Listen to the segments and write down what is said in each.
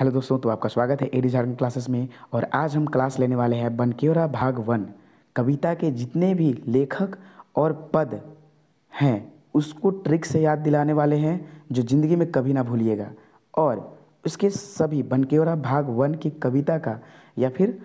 hello दोस्तों तो आपका स्वागत है एडी झारखंड क्लासेस में और आज हम क्लास लेने वाले हैं बनक्योरा भाग वन कविता के जितने भी लेखक और पद हैं उसको ट्रिक से याद दिलाने वाले हैं जो ज़िंदगी में कभी ना भूलिएगा और उसके सभी बनकेरा भाग वन की कविता का या फिर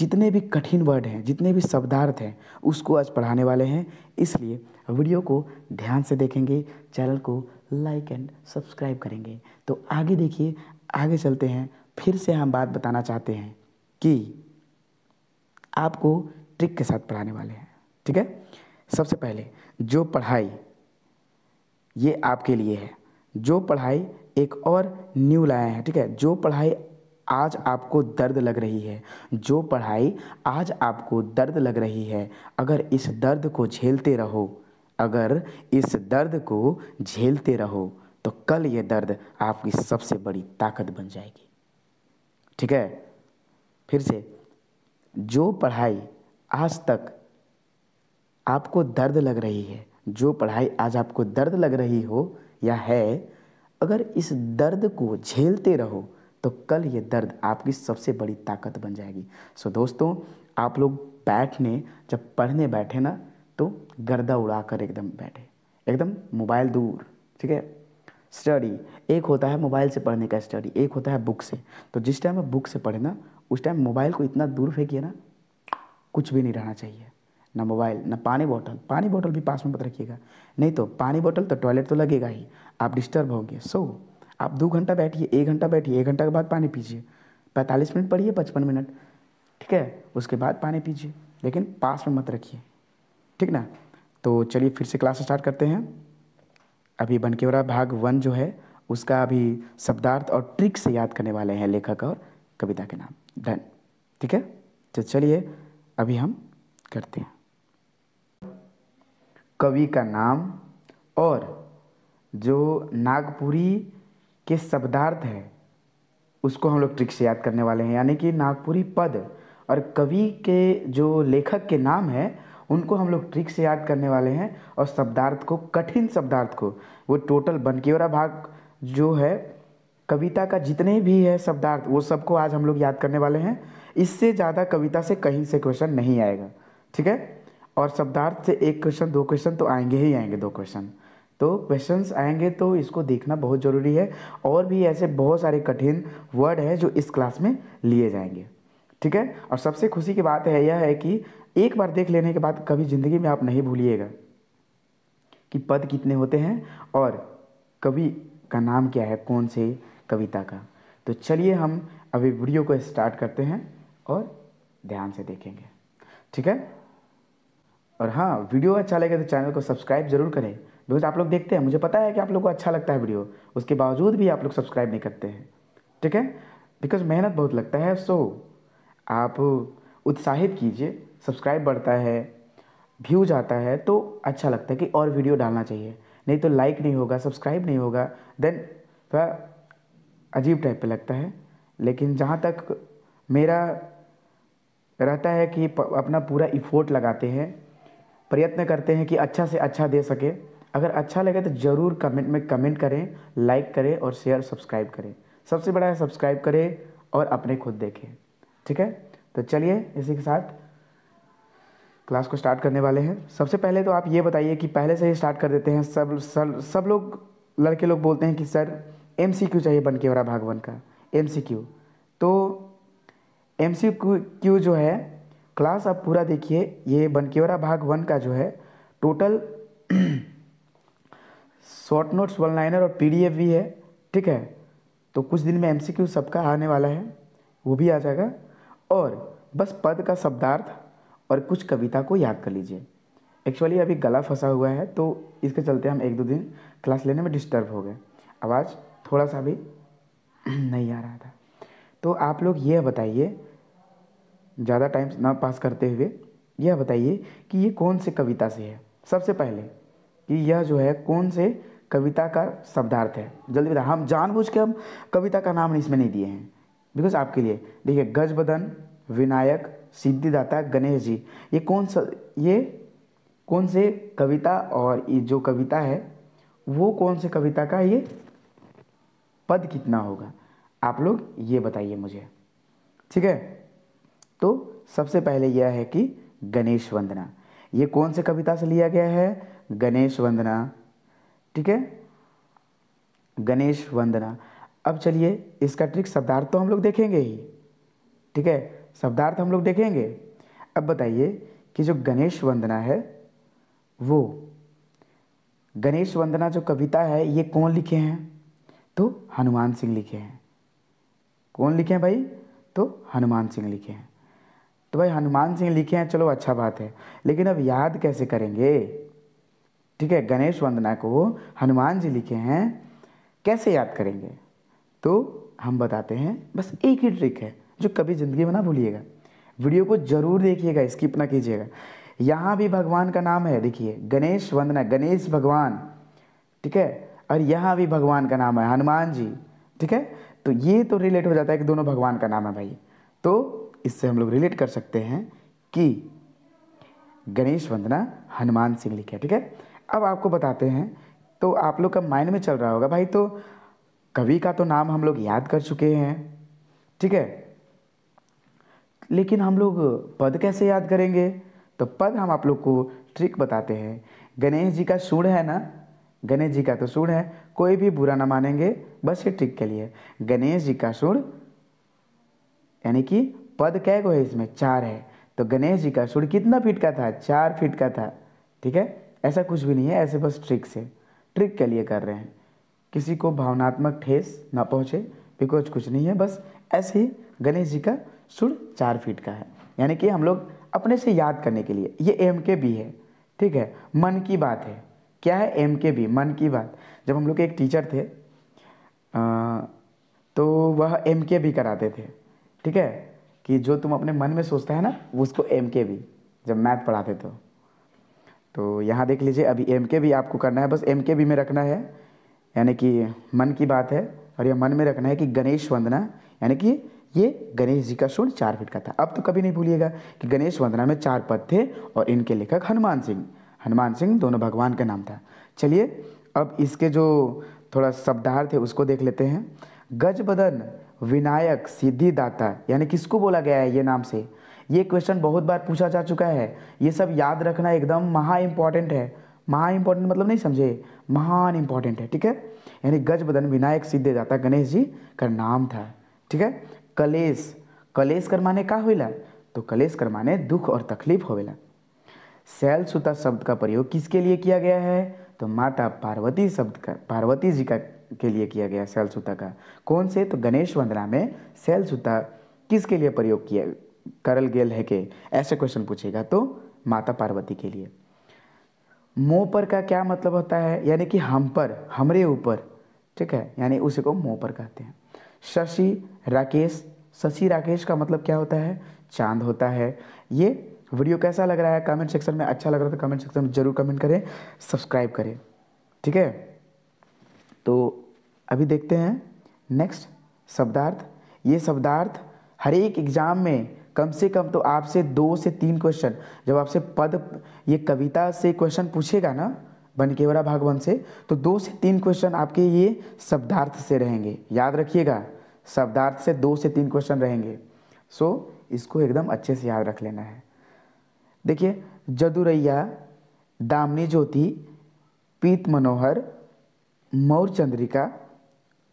जितने भी कठिन वर्ड हैं जितने भी शब्दार्थ हैं उसको आज पढ़ाने वाले हैं इसलिए वीडियो को ध्यान से देखेंगे चैनल को लाइक एंड सब्सक्राइब करेंगे तो आगे देखिए आगे चलते हैं फिर से हम बात बताना चाहते हैं कि आपको ट्रिक के साथ पढ़ाने वाले हैं ठीक है सबसे पहले जो पढ़ाई ये आपके लिए है जो पढ़ाई एक और न्यू लाए हैं ठीक है जो पढ़ाई आज आपको दर्द लग रही है जो पढ़ाई आज आपको दर्द लग रही है अगर इस दर्द को झेलते रहो अगर इस दर्द को झेलते रहो तो कल ये दर्द आपकी सबसे बड़ी ताकत बन जाएगी ठीक है फिर से जो पढ़ाई आज तक आपको दर्द लग रही है जो पढ़ाई आज आपको दर्द लग रही हो या है अगर इस दर्द को झेलते रहो तो कल ये दर्द आपकी सबसे बड़ी ताकत बन जाएगी सो दोस्तों आप लोग बैठने जब पढ़ने बैठे ना तो गर्दा उड़ा कर एकदम बैठे एकदम मोबाइल दूर ठीक है स्टडी एक होता है मोबाइल से पढ़ने का स्टडी एक होता है बुक से तो जिस टाइम आप बुक से पढ़े ना उस टाइम मोबाइल को इतना दूर फेंकिए ना कुछ भी नहीं रहना चाहिए ना मोबाइल ना पानी बोतल पानी बोतल भी पास में मत रखिएगा नहीं तो पानी बोतल तो टॉयलेट तो लगेगा ही आप डिस्टर्ब होंगे सो so, आप दो घंटा बैठिए एक घंटा बैठिए एक घंटा के बाद पानी पीजिए पैंतालीस मिनट पढ़िए पचपन मिनट ठीक है उसके बाद पानी पीजिए लेकिन पास में मत रखिए ठीक ना तो चलिए फिर से क्लास स्टार्ट करते हैं अभी बनकेवरा भाग वन जो है उसका अभी शब्दार्थ और ट्रिक से याद करने वाले हैं लेखक और कविता के नाम डन ठीक है तो चलिए अभी हम करते हैं कवि का नाम और जो नागपुरी के शब्दार्थ है उसको हम लोग ट्रिक से याद करने वाले हैं यानी कि नागपुरी पद और कवि के जो लेखक के नाम है उनको हम लोग ट्रिक से याद करने वाले हैं और शब्दार्थ को कठिन शब्दार्थ को वो टोटल बनकेवरा भाग जो है कविता का जितने भी है शब्दार्थ वो सबको आज हम लोग याद करने वाले हैं इससे ज़्यादा कविता से कहीं से क्वेश्चन नहीं आएगा ठीक है और शब्दार्थ से एक क्वेश्चन दो क्वेश्चन तो आएंगे ही आएंगे दो क्वेश्चन तो क्वेश्चंस आएंगे तो इसको देखना बहुत ज़रूरी है और भी ऐसे बहुत सारे कठिन वर्ड हैं जो इस क्लास में लिए जाएंगे ठीक है और सबसे खुशी की बात है यह है कि एक बार देख लेने के बाद कभी ज़िंदगी में आप नहीं भूलिएगा कि पद कितने होते हैं और कवि का नाम क्या है कौन से कविता का तो चलिए हम अभी वीडियो को स्टार्ट करते हैं और ध्यान से देखेंगे ठीक है और हाँ वीडियो अच्छा लगे तो चैनल को सब्सक्राइब जरूर करें बिकॉज आप लोग देखते हैं मुझे पता है कि आप लोग को अच्छा लगता है वीडियो उसके बावजूद भी आप लोग सब्सक्राइब नहीं करते हैं ठीक है बिकॉज मेहनत बहुत लगता है सो आप उत्साहित कीजिए सब्सक्राइब बढ़ता है व्यूज आता है तो अच्छा लगता है कि और वीडियो डालना चाहिए नहीं तो लाइक नहीं होगा सब्सक्राइब नहीं होगा देन थोड़ा अजीब टाइप पे लगता है लेकिन जहाँ तक मेरा रहता है कि अपना पूरा इफ़ोर्ट लगाते हैं प्रयत्न करते हैं कि अच्छा से अच्छा दे सके अगर अच्छा लगे तो ज़रूर कमेंट में कमेंट करें लाइक करें और शेयर सब्सक्राइब करें सबसे बड़ा है सब्सक्राइब करें और अपने खुद देखें ठीक है तो चलिए इसी के साथ क्लास को स्टार्ट करने वाले हैं सबसे पहले तो आप ये बताइए कि पहले से ही स्टार्ट कर देते हैं सब सब सब लोग लड़के लोग बोलते हैं कि सर एम सी क्यू चाहिए बन के वरा भागवन का एम सी क्यू तो एम सी क्यू जो है क्लास आप पूरा देखिए ये बनकेवरा भाग वन का जो है total short notes one liner और पीडीएफ भी है ठीक है तो कुछ दिन में एमसीक्यू सबका आने वाला है वो भी आ जाएगा और बस पद का शब्दार्थ और कुछ कविता को याद कर लीजिए एक्चुअली अभी गला फंसा हुआ है तो इसके चलते हम एक दो दिन क्लास लेने में डिस्टर्ब हो गए आवाज़ थोड़ा सा भी नहीं आ रहा था तो आप लोग यह बताइए ज़्यादा टाइम ना पास करते हुए यह बताइए कि ये कौन से कविता से है सबसे पहले कि यह जो है कौन से कविता का शब्दार्थ है जल्दी बता हम जानबूझ के हम कविता का नाम इसमें नहीं दिए हैं बिकॉज आपके लिए देखिए गजबदन विनायक सिद्धिदाता गणेश जी ये कौन सा ये कौन से कविता और ये जो कविता है वो कौन से कविता का ये पद कितना होगा आप लोग ये बताइए मुझे ठीक है तो सबसे पहले यह है कि गणेश वंदना ये कौन से कविता से लिया गया है गणेश वंदना ठीक है गणेश वंदना अब चलिए इसका ट्रिक शब्दार्थ तो हम लोग देखेंगे ही ठीक है शब्दार्थ हम लोग देखेंगे अब बताइए कि जो गणेश वंदना है वो गणेश वंदना जो कविता है ये कौन लिखे हैं तो हनुमान सिंह लिखे हैं कौन लिखे हैं भाई तो हनुमान सिंह लिखे हैं तो भाई हनुमान सिंह लिखे हैं चलो अच्छा बात है लेकिन अब याद कैसे करेंगे ठीक है गणेश वंदना को हनुमान जी लिखे हैं कैसे याद करेंगे तो हम बताते हैं बस एक ही ट्रिक है जो कभी ज़िंदगी में ना भूलिएगा वीडियो को ज़रूर देखिएगा स्किप ना कीजिएगा यहाँ भी भगवान का नाम है देखिए गणेश वंदना गणेश भगवान ठीक है और यहाँ भी भगवान का नाम है हनुमान जी ठीक है तो ये तो रिलेट हो जाता है कि दोनों भगवान का नाम है भाई तो इससे हम लोग रिलेट कर सकते हैं कि गणेश वंदना हनुमान सिंह लिखे ठीक है अब आपको बताते हैं तो आप लोग का माइंड में चल रहा होगा भाई तो कवि का तो नाम हम लोग याद कर चुके हैं ठीक है लेकिन हम लोग पद कैसे याद करेंगे तो पद हम आप लोग को ट्रिक बताते हैं गणेश जी का सूर है ना गणेश जी का तो सूर है कोई भी बुरा ना मानेंगे बस ये ट्रिक के लिए गणेश जी का सूर यानी कि पद कै गो है इसमें चार है तो गणेश जी का सूर कितना फीट का था चार फीट का था ठीक है ऐसा कुछ भी नहीं है ऐसे बस ट्रिक से ट्रिक के लिए कर रहे हैं किसी को भावनात्मक ठेस ना पहुँचे बिकॉज कुछ नहीं है बस ऐसे ही गणेश जी का सुर चार फीट का है यानी कि हम लोग अपने से याद करने के लिए ये एम के बी है ठीक है मन की बात है क्या है एम के बी मन की बात जब हम लोग एक टीचर थे आ, तो वह एम के बी कराते थे ठीक है कि जो तुम अपने मन में सोचता है ना उसको एम के बी जब मैथ पढ़ाते तो तो यहाँ देख लीजिए अभी एम के बी आपको करना है बस एम के बी में रखना है यानी कि मन की बात है और यह मन में रखना है कि गणेश वंदना यानी कि ये गणेश जी का सूर्य चार फीट का था अब तो कभी नहीं भूलिएगा कि गणेश वंदना में चार पद थे और इनके लेखक हनुमान सिंह हनुमान सिंह दोनों भगवान का नाम था चलिए अब इसके जो थोड़ा शब्दार थे उसको देख लेते हैं गजबदन विनायक सिद्धिदाता यानी किसको बोला गया है ये नाम से ये क्वेश्चन बहुत बार पूछा जा चुका है ये सब याद रखना एकदम महा इम्पॉर्टेंट है महा इम्पॉर्टेंट मतलब नहीं समझे महान इम्पॉर्टेंट है ठीक है यानी गजबदन विनायक सिद्धिदाता गणेश जी का नाम था ठीक है कलेश कलेश कर माने का होला तो कलेश कर माने दुख और तकलीफ होवेला शैल सुता शब्द का प्रयोग किसके लिए किया गया है तो माता पार्वती शब्द का पार्वती जी का के लिए किया गया शैल सुता का कौन से तो गणेश वंदना में शैल सुता किसके लिए प्रयोग किया करल गेल है के ऐसे क्वेश्चन पूछेगा तो माता पार्वती के लिए मोह पर का क्या मतलब होता है यानी कि हम पर हमरे ऊपर ठीक है यानी उसी को मोह पर कहते हैं शशि राकेश शशि राकेश का मतलब क्या होता है चांद होता है ये वीडियो कैसा लग रहा है कमेंट सेक्शन में अच्छा लग रहा है तो कमेंट सेक्शन में ज़रूर कमेंट करें सब्सक्राइब करें ठीक है तो अभी देखते हैं नेक्स्ट शब्दार्थ ये शब्दार्थ हर एक एग्ज़ाम में कम से कम तो आपसे दो से तीन क्वेश्चन जब आपसे पद ये कविता से क्वेश्चन पूछेगा ना बनकेवरा भाग वन से तो दो से तीन क्वेश्चन आपके ये शब्दार्थ से रहेंगे याद रखिएगा शब्दार्थ से दो से तीन क्वेश्चन रहेंगे सो so, इसको एकदम अच्छे से याद रख लेना है देखिए जदुरैया दामनी ज्योति पीत मनोहर मौर चंद्रिका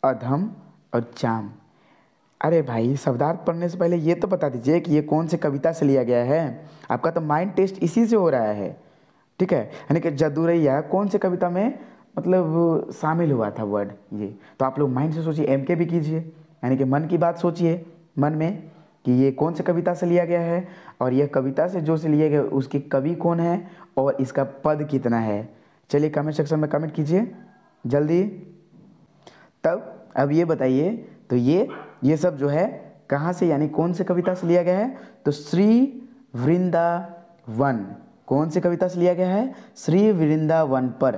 अधम और चाम अरे भाई शब्दार्थ पढ़ने से पहले ये तो बता दीजिए कि ये कौन से कविता से लिया गया है आपका तो माइंड टेस्ट इसी से हो रहा है ठीक है यानी कि जदुरैया कौन से कविता में मतलब शामिल हुआ था वर्ड ये तो आप लोग माइंड से सोचिए एम के भी कीजिए यानी कि मन की बात सोचिए मन में कि ये कौन से कविता से लिया गया है और यह कविता से जो से लिया गया उसके कवि कौन है और इसका पद कितना है चलिए कमेंट सेक्शन में कमेंट कीजिए जल्दी तब अब ये बताइए तो ये ये सब जो है कहाँ से यानी कौन से कविता से लिया गया है तो श्री वृंदा वन कौन सी कविता से लिया गया है श्री वृंदावन पर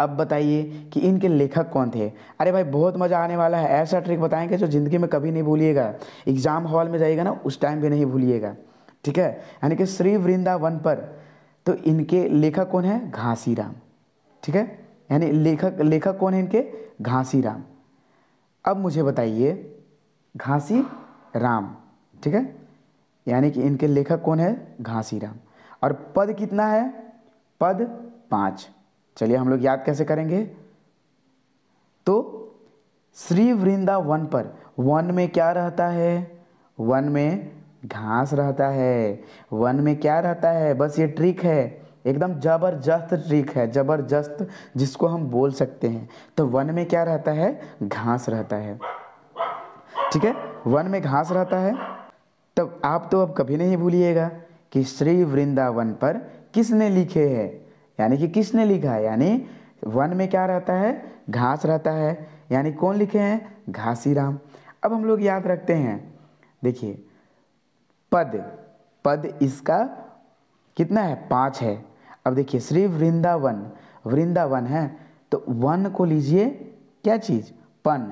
अब बताइए कि इनके लेखक कौन थे अरे भाई बहुत मज़ा आने वाला है ऐसा ट्रिक बताएंगे जो ज़िंदगी में कभी नहीं भूलिएगा एग्ज़ाम हॉल में जाइएगा ना उस टाइम भी नहीं भूलिएगा ठीक है यानी कि श्री वृंदावन पर तो इनके लेखक कौन है घासीराम ठीक है यानी लेखक लेखक कौन है इनके राम अब मुझे बताइए घासी राम ठीक है यानी कि इनके लेखक कौन है घासी राम और पद कितना है पद पांच चलिए हम लोग याद कैसे करेंगे तो श्री वृंदा वन पर वन में क्या रहता है वन में घास रहता है वन में क्या रहता है बस ये ट्रिक है एकदम जबरदस्त ट्रिक है जबरदस्त जिसको हम बोल सकते हैं तो वन में क्या रहता है घास रहता है ठीक है वन में घास रहता है तब तो आप तो अब कभी नहीं भूलिएगा कि श्री वृंदावन पर किसने लिखे है यानी कि किसने लिखा है यानी वन में क्या रहता है घास रहता है यानी कौन लिखे हैं घासी राम अब हम लोग याद रखते हैं देखिए पद पद इसका कितना है पाँच है अब देखिए श्री वृंदावन वृंदावन है तो वन को लीजिए क्या चीज़ पन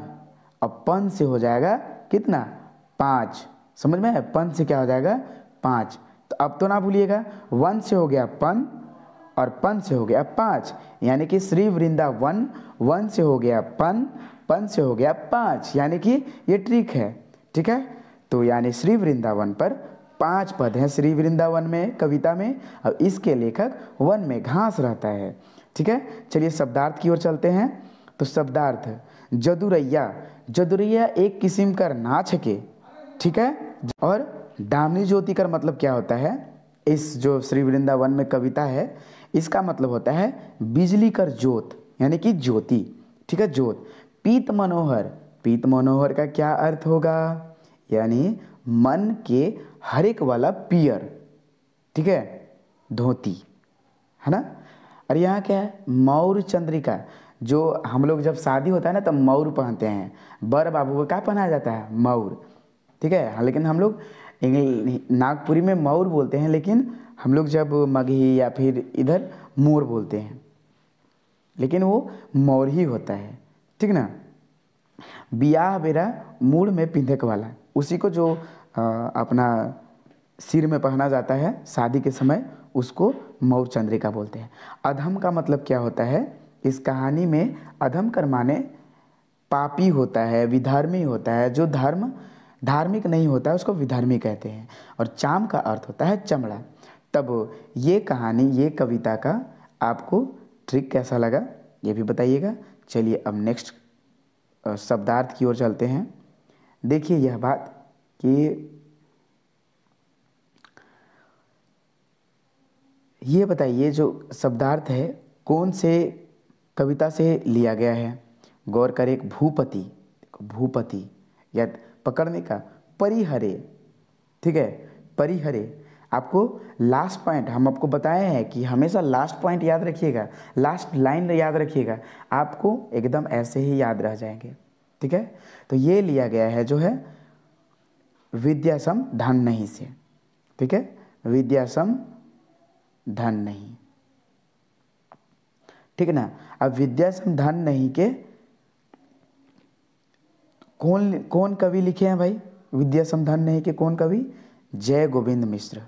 अब पन से हो जाएगा कितना पाँच समझ में पन से क्या हो जाएगा पाँच अब तो ना भूलिएगा वन से हो गया पन और पन से हो गया पाँच यानी कि श्री वृंदावन वन से हो गया पन पन से हो गया पाँच यानी कि ये ट्रिक है ठीक है तो यानी श्री वृंदावन पर पांच पद हैं श्री वृंदावन में कविता में और इसके लेखक वन में घास रहता है ठीक है चलिए शब्दार्थ की ओर चलते हैं तो शब्दार्थ जदुरैया जदुरैया एक किस्म का नाच के ठीक है और दामनी ज्योति का मतलब क्या होता है इस जो श्री वृंदावन में कविता है इसका मतलब होता है बिजली कर ज्योत यानी कि ज्योति ठीक है ज्योत पीत मनोहर पीत मनोहर का क्या अर्थ होगा यानी मन के हर एक वाला पियर ठीक है धोती है ना और यहाँ क्या है मौर चंद्रिका जो हम लोग जब शादी होता है ना तब मौर पहनते हैं बर बाबू को क्या पहनाया जाता है मौर ठीक है लेकिन हम लोग नागपुरी में मौर बोलते हैं लेकिन हम लोग जब मगही या फिर इधर मोर बोलते हैं लेकिन वो मौर ही होता है ठीक ना बियाह बेरा मूड़ में पिंधक वाला उसी को जो आ, अपना सिर में पहना जाता है शादी के समय उसको मौर चंद्रिका बोलते हैं अधम का मतलब क्या होता है इस कहानी में अधम कर माने पापी होता है विधर्मी होता है जो धर्म धार्मिक नहीं होता है उसको विधर्मी कहते हैं और चाम का अर्थ होता है चमड़ा तब ये कहानी ये कविता का आपको ट्रिक कैसा लगा ये भी बताइएगा चलिए अब नेक्स्ट शब्दार्थ की ओर चलते हैं देखिए यह बात कि ये बताइए जो शब्दार्थ है कौन से कविता से लिया गया है गौर करें एक भूपति भूपति या पकड़ने का परिहरे ठीक है परिहरे आपको लास्ट पॉइंट हम आपको बताए हैं कि हमेशा लास्ट पॉइंट याद रखिएगा लास्ट लाइन याद रखिएगा आपको एकदम ऐसे ही याद रह जाएंगे ठीक है तो ये लिया गया है जो है विद्यासम धन नहीं से ठीक है विद्यासम धन नहीं ठीक है ना अब विद्यासम धन नहीं के कौन कौन कवि लिखे हैं भाई विद्या समधान नहीं के कौन कवि जय गोविंद मिश्र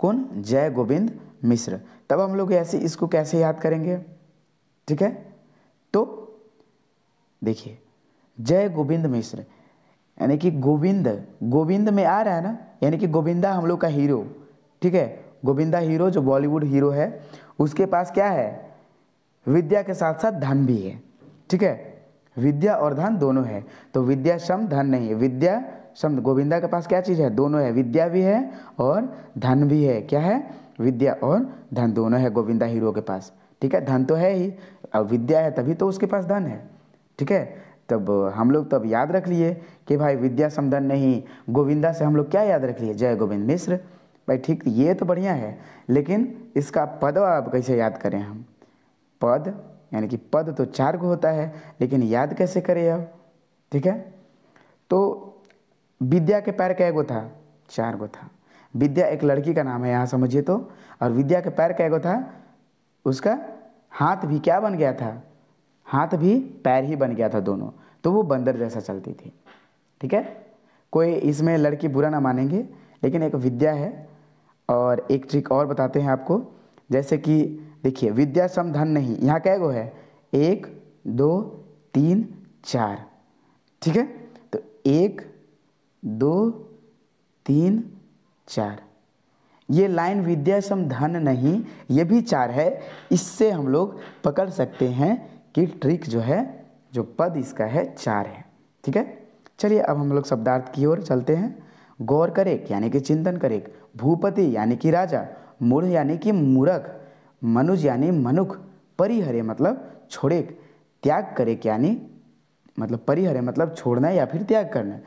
कौन जय गोविंद मिश्र तब हम लोग ऐसे इसको कैसे याद करेंगे ठीक है तो देखिए जय गोविंद मिश्र यानी कि गोविंद गोविंद में आ रहा है ना यानी कि गोविंदा हम लोग का हीरो ठीक है गोविंदा हीरो जो बॉलीवुड हीरो है उसके पास क्या है विद्या के साथ साथ धन भी है ठीक है विद्या और धन दोनों है तो विद्या सम धन नहीं है विद्या सम गोविंदा के पास क्या चीज़ है दोनों है विद्या भी है और धन भी है क्या है विद्या और धन दोनों है गोविंदा हीरो के पास ठीक है धन तो है ही अब विद्या है तभी तो उसके पास धन है ठीक है तब हम लोग तब याद रख लिए कि भाई विद्या समधन नहीं गोविंदा से हम लोग क्या याद रख लिए जय गोविंद मिश्र भाई ठीक ये तो बढ़िया है लेकिन इसका पद आप कैसे याद करें हम पद यानी कि पद तो चार को होता है लेकिन याद कैसे करें अब ठीक है तो विद्या के पैर कै गो था चार गो था विद्या एक लड़की का नाम है यहाँ समझिए तो और विद्या के पैर कै गो था उसका हाथ भी क्या बन गया था हाथ भी पैर ही बन गया था दोनों तो वो बंदर जैसा चलती थी ठीक है कोई इसमें लड़की बुरा ना मानेंगे लेकिन एक विद्या है और एक ट्रिक और बताते हैं आपको जैसे कि देखिए विद्या सम धन नहीं यहाँ कै गो है एक दो तीन चार ठीक है तो एक दो तीन चार ये लाइन विद्या सम धन नहीं ये भी चार है इससे हम लोग पकड़ सकते हैं कि ट्रिक जो है जो पद इसका है चार है ठीक है चलिए अब हम लोग शब्दार्थ की ओर चलते हैं गौर करे यानी कि चिंतन करे भूपति यानी कि राजा मूढ़ यानी कि मूर्ख मनुज यानी मनुख परिहरे मतलब छोड़े त्याग करे यानी मतलब परिहरे मतलब छोड़ना या फिर त्याग करना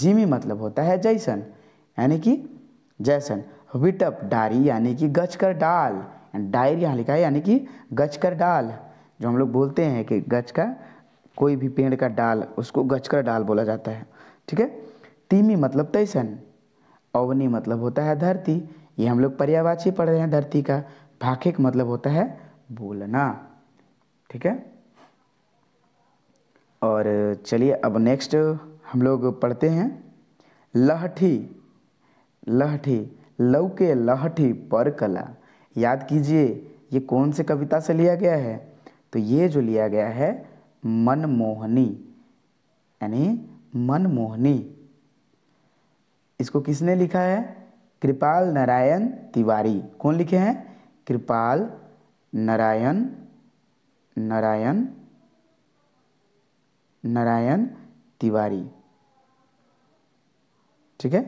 जिमी मतलब होता है जैसन यानी कि जैसन विटअप डारी यानी कि गच कर डाल डायर यहाँ लिखा है यानी कि गच कर डाल जो हम लोग बोलते हैं कि गच का कोई भी पेड़ का डाल उसको गच कर डाल बोला जाता है ठीक है तीमी मतलब तैसन अवनी मतलब होता है धरती ये हम लोग पर्यावाची पढ़ रहे हैं धरती का भाखे का मतलब होता है बोलना ठीक है और चलिए अब नेक्स्ट हम लोग पढ़ते हैं लहठी लहठी लव के लहठी पर कला याद कीजिए ये कौन से कविता से लिया गया है तो ये जो लिया गया है मनमोहनी यानी मनमोहनी इसको किसने लिखा है कृपाल नारायण तिवारी कौन लिखे हैं कृपाल नारायण नारायण नारायण तिवारी ठीक है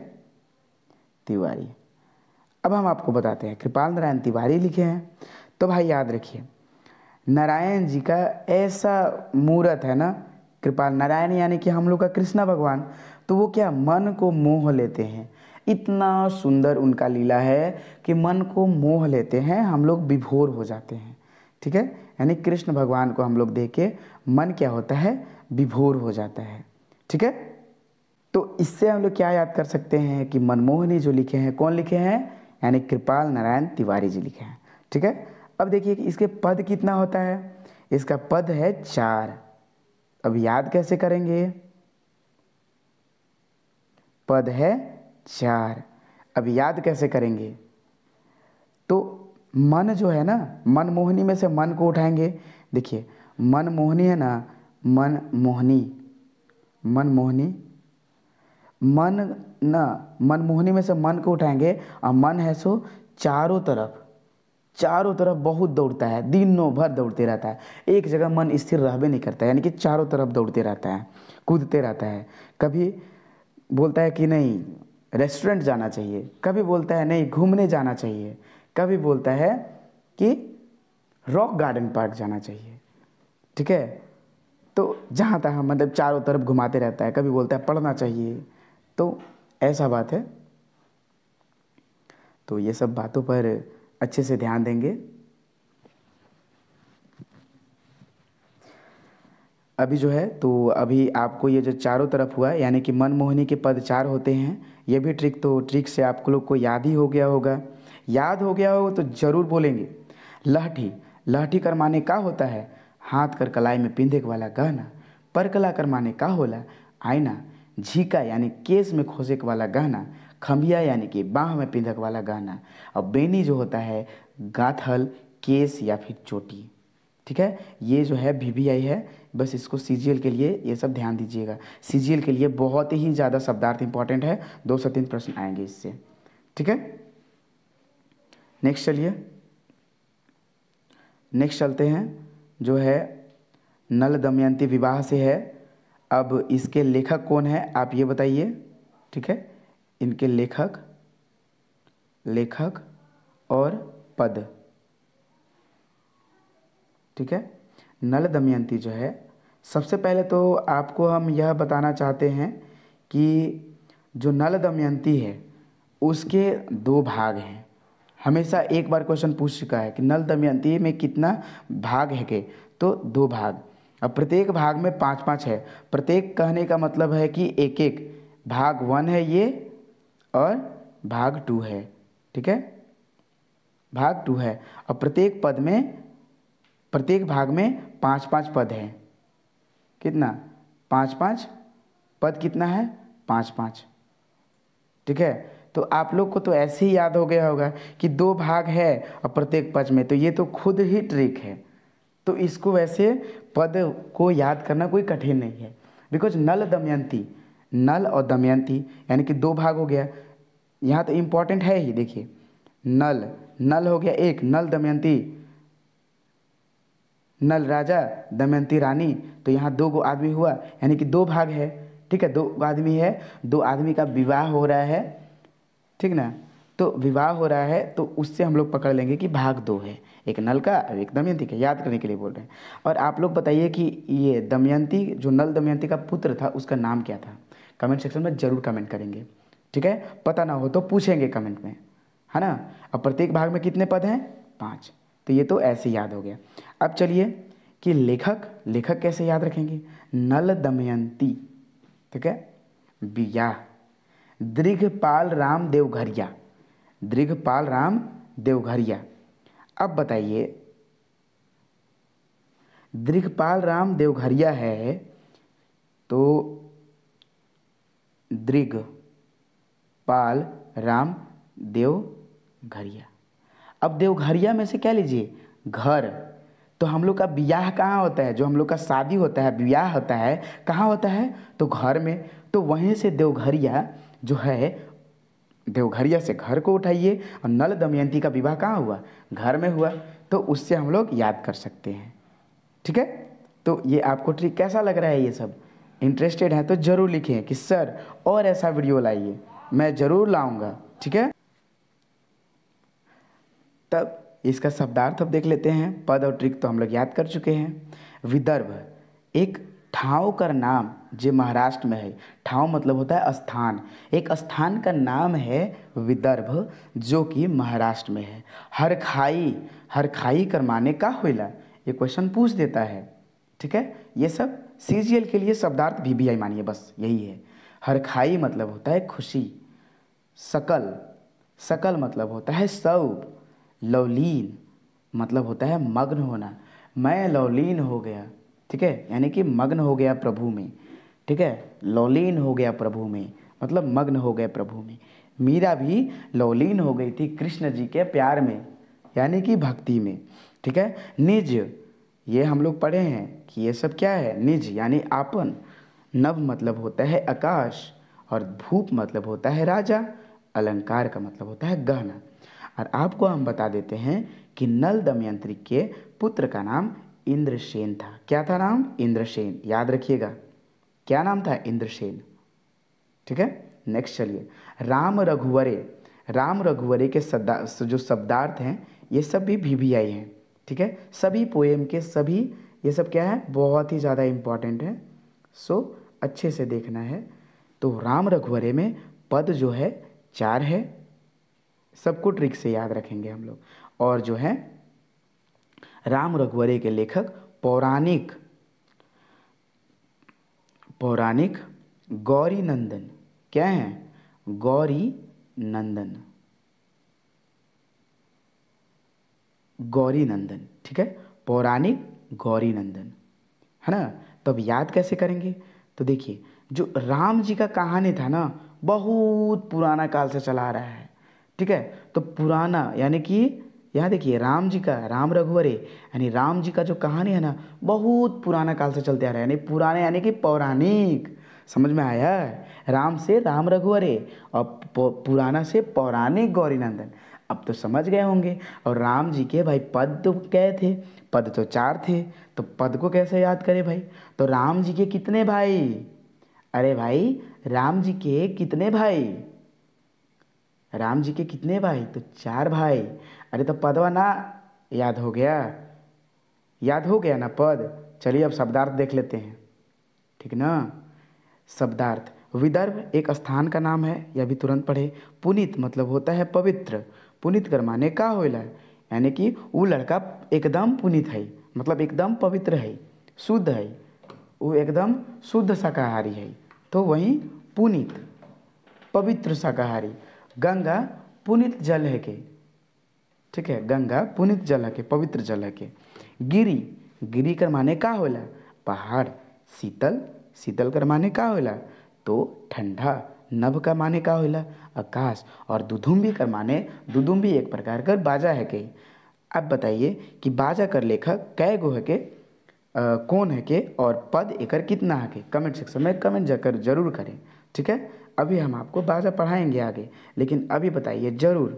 तिवारी अब हम आपको बताते हैं कृपाल नारायण तिवारी लिखे हैं तो भाई याद रखिए नारायण जी का ऐसा मूर्त है ना कृपाल नारायण यानी कि हम लोग का कृष्णा भगवान तो वो क्या मन को मोह लेते हैं इतना सुंदर उनका लीला है कि मन को मोह लेते हैं हम लोग विभोर हो जाते हैं ठीक है यानी कृष्ण भगवान को हम लोग देख के मन क्या होता है विभोर हो जाता है ठीक है तो इससे हम लोग क्या याद कर सकते हैं कि मनमोहनी जो लिखे हैं कौन लिखे हैं यानी कृपाल नारायण तिवारी जी लिखे हैं ठीक है अब देखिए कि इसके पद कितना होता है इसका पद है चार अब याद कैसे करेंगे पद है चार अब याद कैसे करेंगे तो मन जो है ना मनमोहनी में से मन को उठाएंगे देखिए मन मोहनी है ना मन मोहनी मन मोहनी मन ना मोहनी में से मन को उठाएंगे और मन है सो चारों तरफ चारों तरफ बहुत दौड़ता है दिनों भर दौड़ते रहता है एक जगह मन स्थिर रह भी नहीं करता यानी कि चारों तरफ दौड़ते रहता है कूदते रहता है कभी बोलता है कि नहीं रेस्टोरेंट जाना चाहिए कभी बोलता है नहीं घूमने जाना चाहिए कभी बोलता है कि रॉक गार्डन पार्क जाना चाहिए ठीक है तो जहाँ तहाँ मतलब चारों तरफ घुमाते रहता है कभी बोलता है पढ़ना चाहिए तो ऐसा बात है तो ये सब बातों पर अच्छे से ध्यान देंगे अभी जो है तो अभी आपको ये जो चारों तरफ हुआ यानी कि मनमोहनी के पद चार होते हैं ये भी ट्रिक तो ट्रिक से आप लोग को याद ही हो गया होगा याद हो गया हो तो ज़रूर बोलेंगे लहठी लहठी कर माने का होता है हाथ कर कलाई में पिंधे वाला गहना परकला कर माने का होला आईना झीका यानी केस में खोसेक वाला गहना खम्बिया यानी कि बाह में पिंधक वाला गहना और बेनी जो होता है गाथल केस या फिर चोटी ठीक है ये जो है वी है बस इसको सी के लिए ये सब ध्यान दीजिएगा सी के लिए बहुत ही ज़्यादा शब्दार्थ इंपॉर्टेंट है दो से तीन प्रश्न आएंगे इससे ठीक है नेक्स्ट चलिए नेक्स्ट चलते हैं जो है नल दमयंती विवाह से है अब इसके लेखक कौन है आप ये बताइए ठीक है इनके लेखक लेखक और पद ठीक है नल दमयंती जो है सबसे पहले तो आपको हम यह बताना चाहते हैं कि जो नल दमयंती है उसके दो भाग हैं हमेशा एक बार क्वेश्चन पूछ चुका है कि नल दमयंती में कितना भाग है के तो दो भाग अब प्रत्येक भाग में पाँच पाँच है प्रत्येक कहने का मतलब है कि एक एक भाग वन है ये और भाग टू है ठीक है भाग टू है और प्रत्येक पद में प्रत्येक भाग में पाँच पाँच पद हैं कितना पाँच पाँच पद कितना है पाँच पाँच ठीक है तो आप लोग को तो ऐसे ही याद हो गया होगा कि दो भाग है और प्रत्येक पद में तो ये तो खुद ही ट्रिक है तो इसको वैसे पद को याद करना कोई कठिन नहीं है बिकॉज नल दमयंती नल और दमयंती यानी कि दो भाग हो गया यहाँ तो इम्पॉर्टेंट है ही देखिए नल नल हो गया एक नल दमयंती नल राजा दमयंती रानी तो यहाँ दो गो आदमी हुआ यानी कि दो भाग है ठीक है दो आदमी है दो आदमी का विवाह हो रहा है ठीक ना तो विवाह हो रहा है तो उससे हम लोग पकड़ लेंगे कि भाग दो है एक नल का और एक दमयंती का याद करने के लिए बोल रहे हैं और आप लोग बताइए कि ये दमयंती जो नल दमयंती का पुत्र था उसका नाम क्या था कमेंट सेक्शन में ज़रूर कमेंट करेंगे ठीक है पता ना हो तो पूछेंगे कमेंट में है ना अब प्रत्येक भाग में कितने पद हैं पाँच तो ये तो ऐसे याद हो गया अब चलिए कि लेखक लेखक कैसे याद रखेंगे नल दमयंती ठीक है वियाह दीर्घपाल राम देवघरिया दीर्घपाल राम देवघरिया अब बताइए दीर्घपाल राम देवघरिया है तो दीर्घ पाल राम देवघरिया अब देवघरिया में से क्या लीजिए घर तो हम लोग का ब्याह कहाँ होता है जो हम लोग का शादी होता है ब्याह होता है कहाँ होता है तो घर में तो वहीं से देवघरिया जो है देवघरिया से घर को उठाइए और नल दमयंती का विवाह कहाँ हुआ घर में हुआ तो उससे हम लोग याद कर सकते हैं ठीक है तो ये आपको ट्रिक कैसा लग रहा है ये सब इंटरेस्टेड है तो ज़रूर लिखें कि सर और ऐसा वीडियो लाइए मैं ज़रूर लाऊंगा ठीक है तब इसका शब्दार्थ अब देख लेते हैं पद और ट्रिक तो हम लोग याद कर चुके हैं विदर्भ एक ठाव का नाम जो महाराष्ट्र में है ठाव मतलब होता है स्थान एक स्थान का नाम है विदर्भ जो कि महाराष्ट्र में है हर खाई हर खाई माने का हो ये क्वेश्चन पूछ देता है ठीक है ये सब सी के लिए शब्दार्थ भी भी आई मानिए बस यही है हर खाई मतलब होता है खुशी सकल सकल मतलब होता है सऊ लवलीन मतलब होता है मग्न होना मैं लवलीन हो गया ठीक है यानी कि मग्न हो गया प्रभु में ठीक है लवलीन हो गया प्रभु में मतलब मग्न हो गए प्रभु में मीरा भी लवलीन हो गई थी कृष्ण जी के प्यार में यानी कि भक्ति में ठीक है निज ये हम लोग पढ़े हैं कि ये सब क्या है निज यानी आपन नव मतलब होता है आकाश और भूप मतलब होता है राजा अलंकार का मतलब होता है गहना और आपको हम बता देते हैं कि नल दमयंत्री के पुत्र का नाम इंद्रसेन था क्या था नाम इंद्रसेन याद रखिएगा क्या नाम था इंद्रसेन ठीक है नेक्स्ट चलिए राम रघुवरे राम रघुवरे के सदा जो शब्दार्थ हैं ये सब भी वी वी आई हैं ठीक है सभी पोएम के सभी ये सब क्या है बहुत ही ज़्यादा इम्पॉर्टेंट है सो अच्छे से देखना है तो राम रघुवरे में पद जो है चार है सबको ट्रिक से याद रखेंगे हम लोग और जो है राम रघुवरे के लेखक पौराणिक पौराणिक गौरी नंदन क्या है गौरी नंदन गौरी नंदन ठीक है पौराणिक गौरी नंदन है ना तब याद कैसे करेंगे तो देखिए जो राम जी का कहानी था ना बहुत पुराना काल से चला आ रहा है ठीक है तो पुराना यानी कि यहाँ देखिए राम जी का राम रघुवरे यानी राम जी का जो कहानी है ना बहुत पुराना काल से चलते आ रहा है यानी पुराने यानी कि पौराणिक समझ में आया राम से राम रघुवरे और पुराना से पौराणिक गौरीनंदन अब तो समझ गए होंगे और राम जी के भाई पद तो गए थे पद तो चार थे तो पद को कैसे याद करें भाई तो राम जी के कितने भाई अरे भाई राम जी के कितने भाई राम जी के कितने भाई तो चार भाई अरे तो पदवा ना याद हो गया याद हो गया ना पद चलिए अब शब्दार्थ देख लेते हैं ठीक ना शब्दार्थ विदर्भ एक स्थान का नाम है यह भी तुरंत पढ़े पुनित मतलब होता है पवित्र पुनित कर माने का होला यानी कि वो लड़का एकदम पुनित है मतलब एकदम पवित्र है शुद्ध है वो एकदम शुद्ध शाकाहारी है तो वही पुनित पवित्र शाकाहारी गंगा पुनित जल है के ठीक है गंगा पुनित जल है के पवित्र जल है के गिरी गिरी कर माने का होला पहाड़ शीतल शीतल कर माने का होला तो ठंडा नभ का माने का होला आकाश और दुधुम्बी कर माने दुधुम्बी एक प्रकार का बाजा है के अब बताइए कि बाजा कर लेखक कै गो है के आ, कौन है के और पद एकर कितना है के कमेंट सेक्शन में कमेंट जरूर करें ठीक है अभी हम आपको बाजा पढ़ाएंगे आगे लेकिन अभी बताइए ज़रूर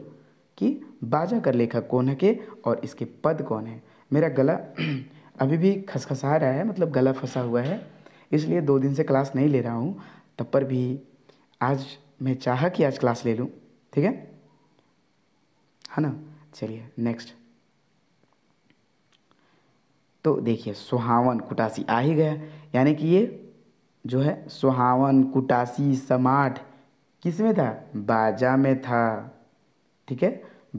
कि बाजा का लेखक कौन है के और इसके पद कौन है मेरा गला अभी भी खसखसा रहा है मतलब गला फंसा हुआ है इसलिए दो दिन से क्लास नहीं ले रहा हूँ तब पर भी आज मैं चाह कि आज क्लास ले लूँ ठीक है है हाँ ना चलिए नेक्स्ट तो देखिए सुहावन कुटासी आ ही गया यानी कि ये जो है सुहावन कुटासी समाठ किस में था बाजा में था ठीक है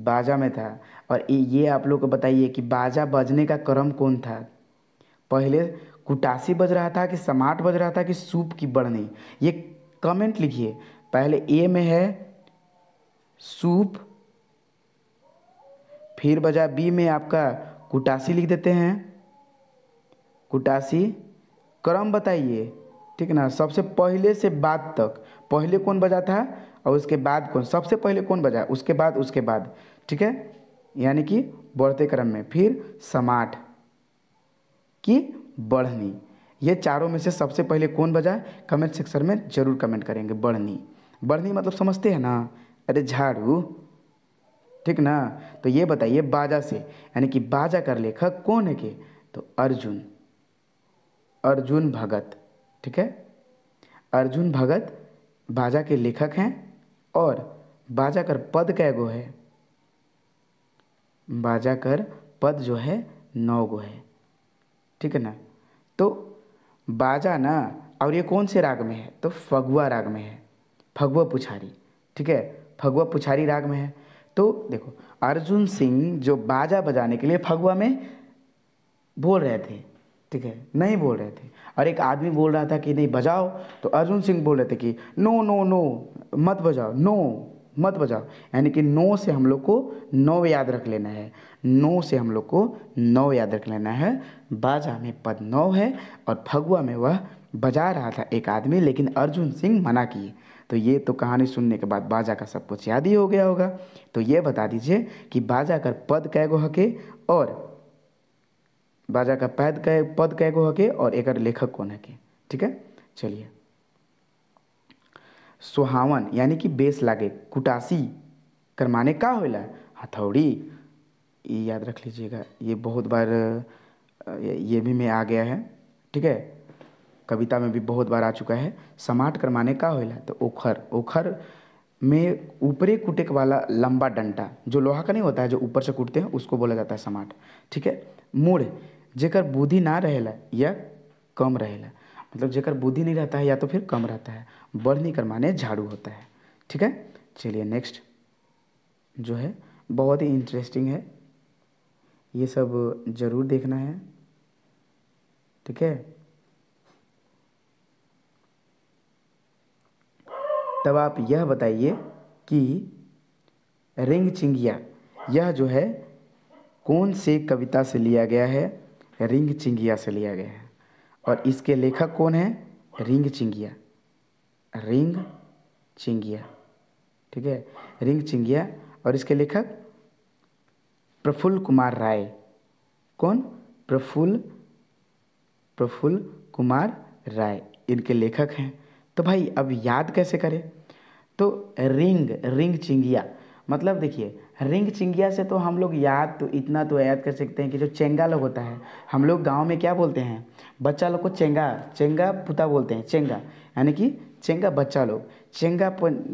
बाजा में था और ये आप लोग को बताइए कि बाजा बजने का क्रम कौन था पहले कुटासी बज रहा था कि समाट बज रहा था कि सूप की बढ़नी ये कमेंट लिखिए पहले ए में है सूप फिर बजा बी में आपका कुटासी लिख देते हैं कुटासी क्रम बताइए ठीक है ना सबसे पहले से बाद तक पहले कौन बजा था और उसके बाद कौन सबसे पहले कौन बजा उसके बाद उसके बाद ठीक है यानी कि बढ़ते क्रम में फिर समाट की बढ़नी ये चारों में से सबसे पहले कौन बजा कमेंट सेक्शन में ज़रूर कमेंट करेंगे बढ़नी बढ़नी मतलब समझते हैं ना अरे झाड़ू ठीक ना तो ये बताइए बाजा से यानी कि बाजा कर लेखक कौन है के तो अर्जुन अर्जुन भगत ठीक है अर्जुन भगत बाजा के लेखक हैं और बाजा कर पद कै गो है बाजा कर पद जो है नौ गो है ठीक है ना तो बाजा ना और ये कौन से राग में है तो फगुआ राग में है फगुआ पुछारी ठीक है फगुआ पुछारी राग में है तो देखो अर्जुन सिंह जो बाजा बजाने के लिए फगुआ में बोल रहे थे ठीक है नहीं बोल रहे थे और एक आदमी बोल रहा था कि नहीं बजाओ तो अर्जुन सिंह बोल रहे थे कि नो नो नो मत बजाओ नो मत बजाओ यानी कि नो से हम लोग को नौ याद रख लेना है नो से हम लोग को नौ याद रख लेना है बाजा में पद नौ है और फगुआ में वह बजा रहा था एक आदमी लेकिन अर्जुन सिंह मना किए तो ये तो कहानी सुनने के बाद बाजा का सब कुछ याद ही हो गया होगा तो ये बता दीजिए कि बाजा कर पद कैगो हके और बाजा का पैद कै पद कै गो हके और एक लेखक कौन है के ठीक है चलिए सुहावन यानी कि बेस लागे कुटासी कर माने का होला हथौड़ी ये याद रख लीजिएगा ये बहुत बार ये भी में आ गया है ठीक है कविता में भी बहुत बार आ चुका है समाट कर माने का होला तो ओखर ओखर में ऊपरे कुटेक वाला लंबा डंटा जो लोहा का नहीं होता है जो ऊपर से कूटते हैं उसको बोला जाता है समाट ठीक है मूढ़ जेकर बुद्धि ना रहेला या कम रहेला मतलब जेकर बुद्धि नहीं रहता है या तो फिर कम रहता है बढ़नी कर माने झाड़ू होता है ठीक है चलिए नेक्स्ट जो है बहुत ही इंटरेस्टिंग है ये सब ज़रूर देखना है ठीक है तब आप यह बताइए कि रिंग चिंगिया यह जो है कौन से कविता से लिया गया है रिंग चिंगिया से लिया गया है और इसके लेखक कौन है रिंग चिंगिया रिंग चिंगिया ठीक है रिंग चिंगिया और इसके लेखक प्रफुल्ल कुमार राय कौन प्रफुल्ल प्रफुल्ल कुमार राय इनके लेखक हैं तो भाई अब याद कैसे करें तो रिंग रिंग चिंगिया मतलब देखिए रिंग चिंगिया से तो हम लोग याद तो इतना तो याद कर सकते हैं कि जो चेंगा लोग होता है हम लोग गांव में क्या बोलते हैं बच्चा लोग को चेंगा चेंगा पुता बोलते हैं चेंगा यानी कि चेंगा बच्चा लोग चेंगा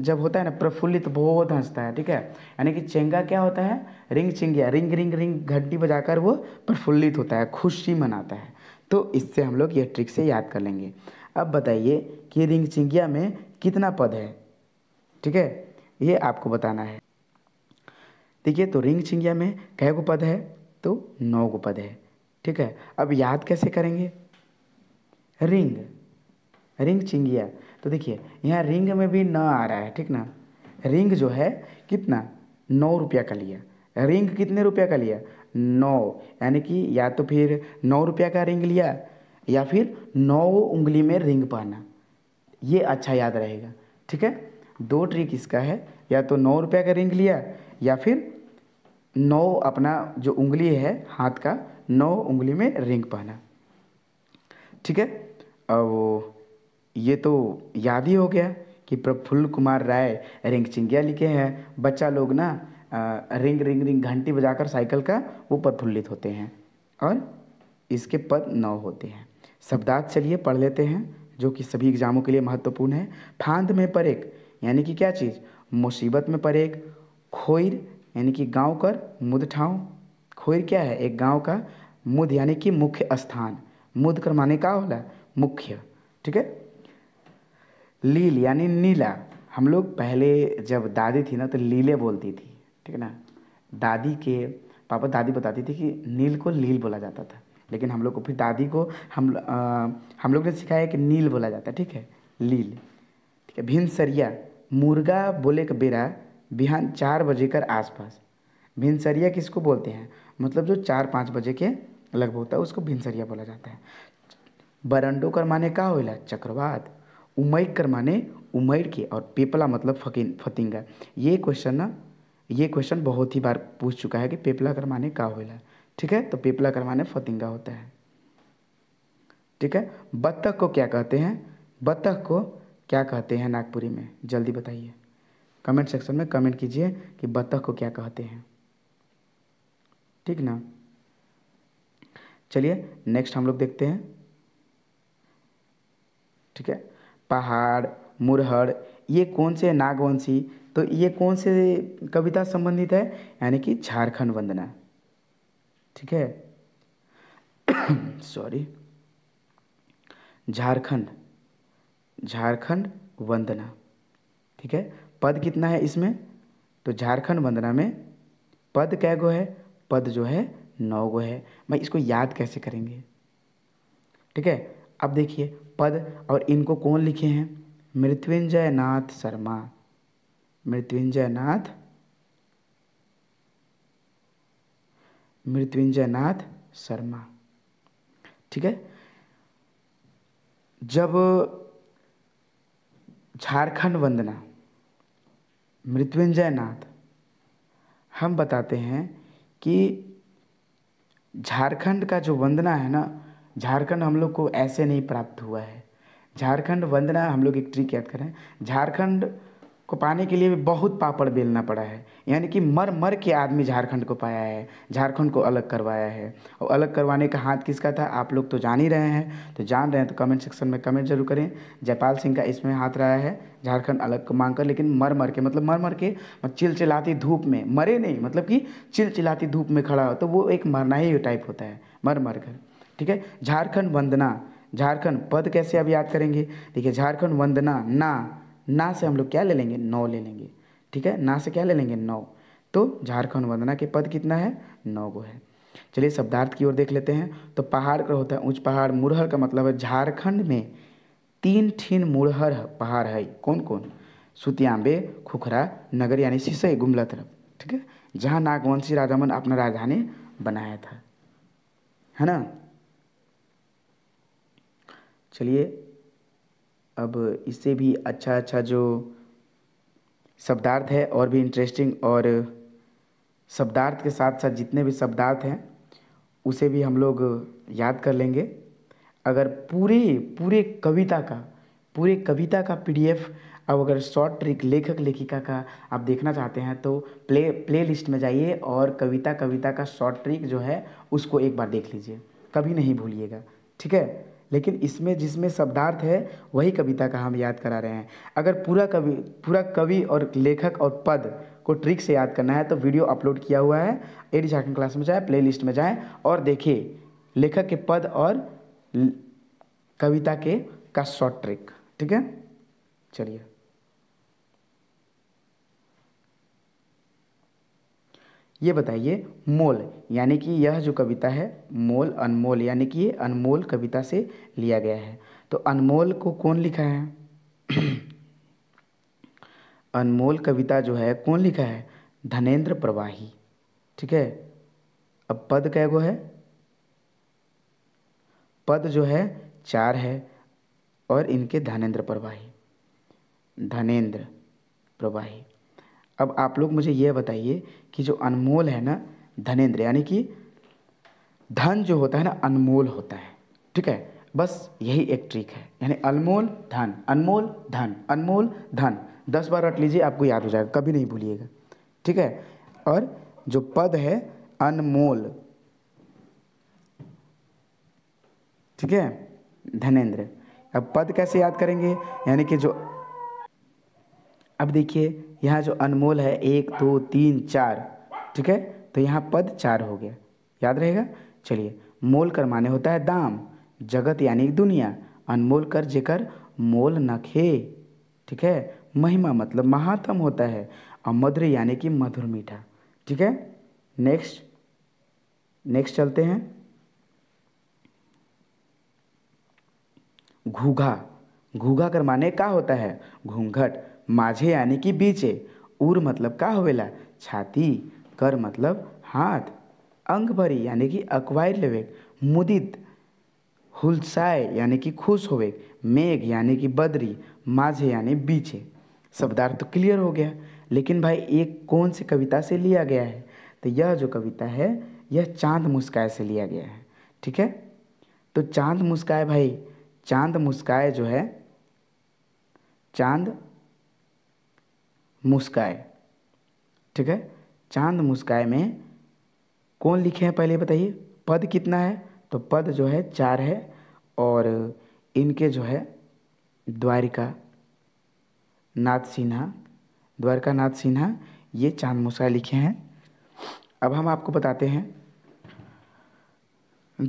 जब होता है ना प्रफुल्लित तो बहुत हंसता है ठीक है यानी कि चेंगा क्या होता है रिंग चिंगिया रिंग रिंग रिंग घंटी बजाकर वो प्रफुल्लित होता है खुशी मनाता है तो इससे हम लोग ये ट्रिक से याद कर लेंगे अब बताइए कि रिंग चिंगिया में कितना पद है ठीक है ये आपको बताना है देखिए तो रिंग छिंगिया में कै गो पद है तो नौ गो पद है ठीक है अब याद कैसे करेंगे रिंग रिंग चिंगिया तो देखिए यहाँ रिंग में भी न आ रहा है ठीक ना रिंग जो है कितना नौ रुपया का लिया रिंग कितने रुपया का लिया नौ यानी कि या तो फिर नौ रुपया का रिंग लिया या फिर नौ उंगली में रिंग पहना ये अच्छा याद रहेगा ठीक है दो ट्रिक इसका है या तो नौ रुपये का रिंग लिया या फिर नौ अपना जो उंगली है हाथ का नौ उंगली में रिंग पहना ठीक है अब ये तो याद ही हो गया कि प्रफुल्ल कुमार राय रिंग चिंगिया लिखे हैं बच्चा लोग ना रिंग रिंग रिंग घंटी बजाकर साइकिल का वो प्रफुल्लित होते हैं और इसके पद नौ होते हैं शब्दार्थ चलिए पढ़ लेते हैं जो कि सभी एग्जामों के लिए महत्वपूर्ण है फांद में पर एक यानी कि क्या चीज़ मुसीबत में पर एक खोइर यानी कि गांव कर मुद ठाव खोर क्या है एक गांव का मुद यानी कि मुख्य स्थान मुद कर माने का होला मुख्य ठीक है लील यानी नीला हम लोग पहले जब दादी थी ना तो लीले बोलती थी ठीक है ना दादी के पापा दादी बताती थी कि नील को लील बोला जाता था लेकिन हम लोग को फिर दादी को हम आ, हम लोग ने सिखाया कि नील बोला जाता है ठीक है लील ठीक है भिनसरिया मुर्गा बोले का बेरा बिहान चार बजे कर आसपास भिनसरिया किसको बोलते हैं मतलब जो चार पाँच बजे के लगभग होता है उसको भिनसरिया बोला जाता है बरंडो कर माने का होला चक्रवात उमैक कर माने उमैर के और पेपला मतलब फकीन फतिंगा ये क्वेश्चन ना ये क्वेश्चन बहुत ही बार पूछ चुका है कि पेपला कर माने का होला ठीक है तो पेपला कर माने फतिंगा होता है ठीक है बत्तख को क्या कहते हैं बत्तख को क्या कहते हैं नागपुरी में जल्दी बताइए कमेंट सेक्शन में कमेंट कीजिए कि बत्तख को क्या कहते हैं ठीक ना चलिए नेक्स्ट हम लोग देखते हैं ठीक है पहाड़ मुरहड़ ये कौन से नागवंशी तो ये कौन से कविता संबंधित है यानी कि झारखंड वंदना ठीक है सॉरी झारखंड झारखंड वंदना ठीक है पद कितना है इसमें तो झारखंड वंदना में पद कै गो है पद जो है नौ गो है भाई इसको याद कैसे करेंगे ठीक है अब देखिए पद और इनको कौन लिखे हैं मृत्युंजय नाथ शर्मा मृत्युंजय नाथ मृत्युंजय नाथ शर्मा ठीक है जब झारखंड वंदना मृत्युंजय नाथ हम बताते हैं कि झारखंड का जो वंदना है ना झारखंड हम लोग को ऐसे नहीं प्राप्त हुआ है झारखंड वंदना हम लोग एक ट्रिक याद करें झारखंड को पाने के लिए भी बहुत पापड़ बेलना पड़ा है यानी कि मर मर के आदमी झारखंड को पाया है झारखंड को अलग करवाया है और अलग करवाने का हाथ किसका था आप लोग तो जान ही रहे हैं तो जान रहे हैं तो कमेंट सेक्शन में कमेंट जरूर करें जयपाल सिंह का इसमें हाथ रहा है झारखंड अलग को मांग कर लेकिन मर मर के मतलब मर मर के चिलचिलाती धूप में मरे नहीं मतलब कि चिलचिलाती धूप में खड़ा हो तो वो एक मरना ही टाइप होता है मर मर कर ठीक है झारखंड वंदना झारखंड पद कैसे अब याद करेंगे देखिए झारखंड वंदना ना ना से हम लोग क्या ले लेंगे नौ ले लेंगे ठीक है ना से क्या ले लेंगे नौ तो झारखंड वंदना के पद कितना है नौ गो है चलिए शब्दार्थ की ओर देख लेते हैं तो पहाड़ का होता है ऊंच पहाड़ मुरहर का मतलब है झारखंड में तीन ठीन मुरहर पहाड़ है कौन कौन सुतियांबे खुखरा नगर यानी सिसई गुमला तरफ ठीक है जहाँ नागवंशी राजामन अपना राजधानी बनाया था है ना चलिए अब इससे भी अच्छा अच्छा जो शब्दार्थ है और भी इंटरेस्टिंग और शब्दार्थ के साथ साथ जितने भी शब्दार्थ हैं उसे भी हम लोग याद कर लेंगे अगर पूरे पूरे कविता का पूरे कविता का पीडीएफ अब अगर शॉर्ट ट्रिक लेखक लेखिका का आप देखना चाहते हैं तो प्ले प्ले लिस्ट में जाइए और कविता कविता का शॉर्ट ट्रिक जो है उसको एक बार देख लीजिए कभी नहीं भूलिएगा ठीक है लेकिन इसमें जिसमें शब्दार्थ है वही कविता का हम याद करा रहे हैं अगर पूरा कवि पूरा कवि और लेखक और पद को ट्रिक से याद करना है तो वीडियो अपलोड किया हुआ है एडी झारखंड क्लास में जाएँ प्ले लिस्ट में जाएँ और देखिए लेखक के पद और कविता के का शॉर्ट ट्रिक ठीक है चलिए ये बताइए मोल यानी कि यह जो कविता है मोल अनमोल यानी कि ये अनमोल कविता से लिया गया है तो अनमोल को कौन लिखा है अनमोल कविता जो है कौन लिखा है धनेन्द्र प्रवाही ठीक है अब पद कै गो है पद जो है चार है और इनके धनेन्द्र प्रवाही धनेन्द्र प्रवाही अब आप लोग मुझे ये बताइए कि जो अनमोल है ना धनेन्द्र यानी कि धन जो होता है ना अनमोल होता है ठीक है बस यही एक ट्रिक है यानी अनमोल धन अनमोल धन अनमोल धन दस बार रट लीजिए आपको याद हो जाएगा कभी नहीं भूलिएगा ठीक है और जो पद है अनमोल ठीक है धनेन्द्र अब पद कैसे याद करेंगे यानी कि जो अब देखिए यहाँ जो अनमोल है एक दो तीन चार ठीक है तो यहाँ पद चार हो गया याद रहेगा चलिए मोल कर माने होता है दाम जगत यानी दुनिया अनमोल कर जेकर मोल नखे ठीक है महिमा मतलब महात्म होता है और मधुर यानी कि मधुर मीठा ठीक है नेक्स्ट नेक्स्ट चलते हैं घूघा घूघा कर माने का होता है घूंघट माझे यानी कि बीचे उर मतलब का होवेला छाती कर मतलब हाथ अंग भरी यानी कि अक्वायर लेवे मुदित हुलसाय यानी कि खुश होवे मेघ यानी कि बदरी माझे यानी बीचे शब्दार्थ तो क्लियर हो गया लेकिन भाई एक कौन सी कविता से लिया गया है तो यह जो कविता है यह चांद मुस्काए से लिया गया है ठीक है तो चांद मुस्काए भाई चांद मुस्काए जो है चांद मुस्काए ठीक है चांद मुस्काए में कौन लिखे हैं पहले बताइए पद कितना है तो पद जो है चार है और इनके जो है द्वारिका नाथ सिन्हा द्वारिका नाथ सिन्हा ये चांद मुस्काए लिखे हैं अब हम आपको बताते हैं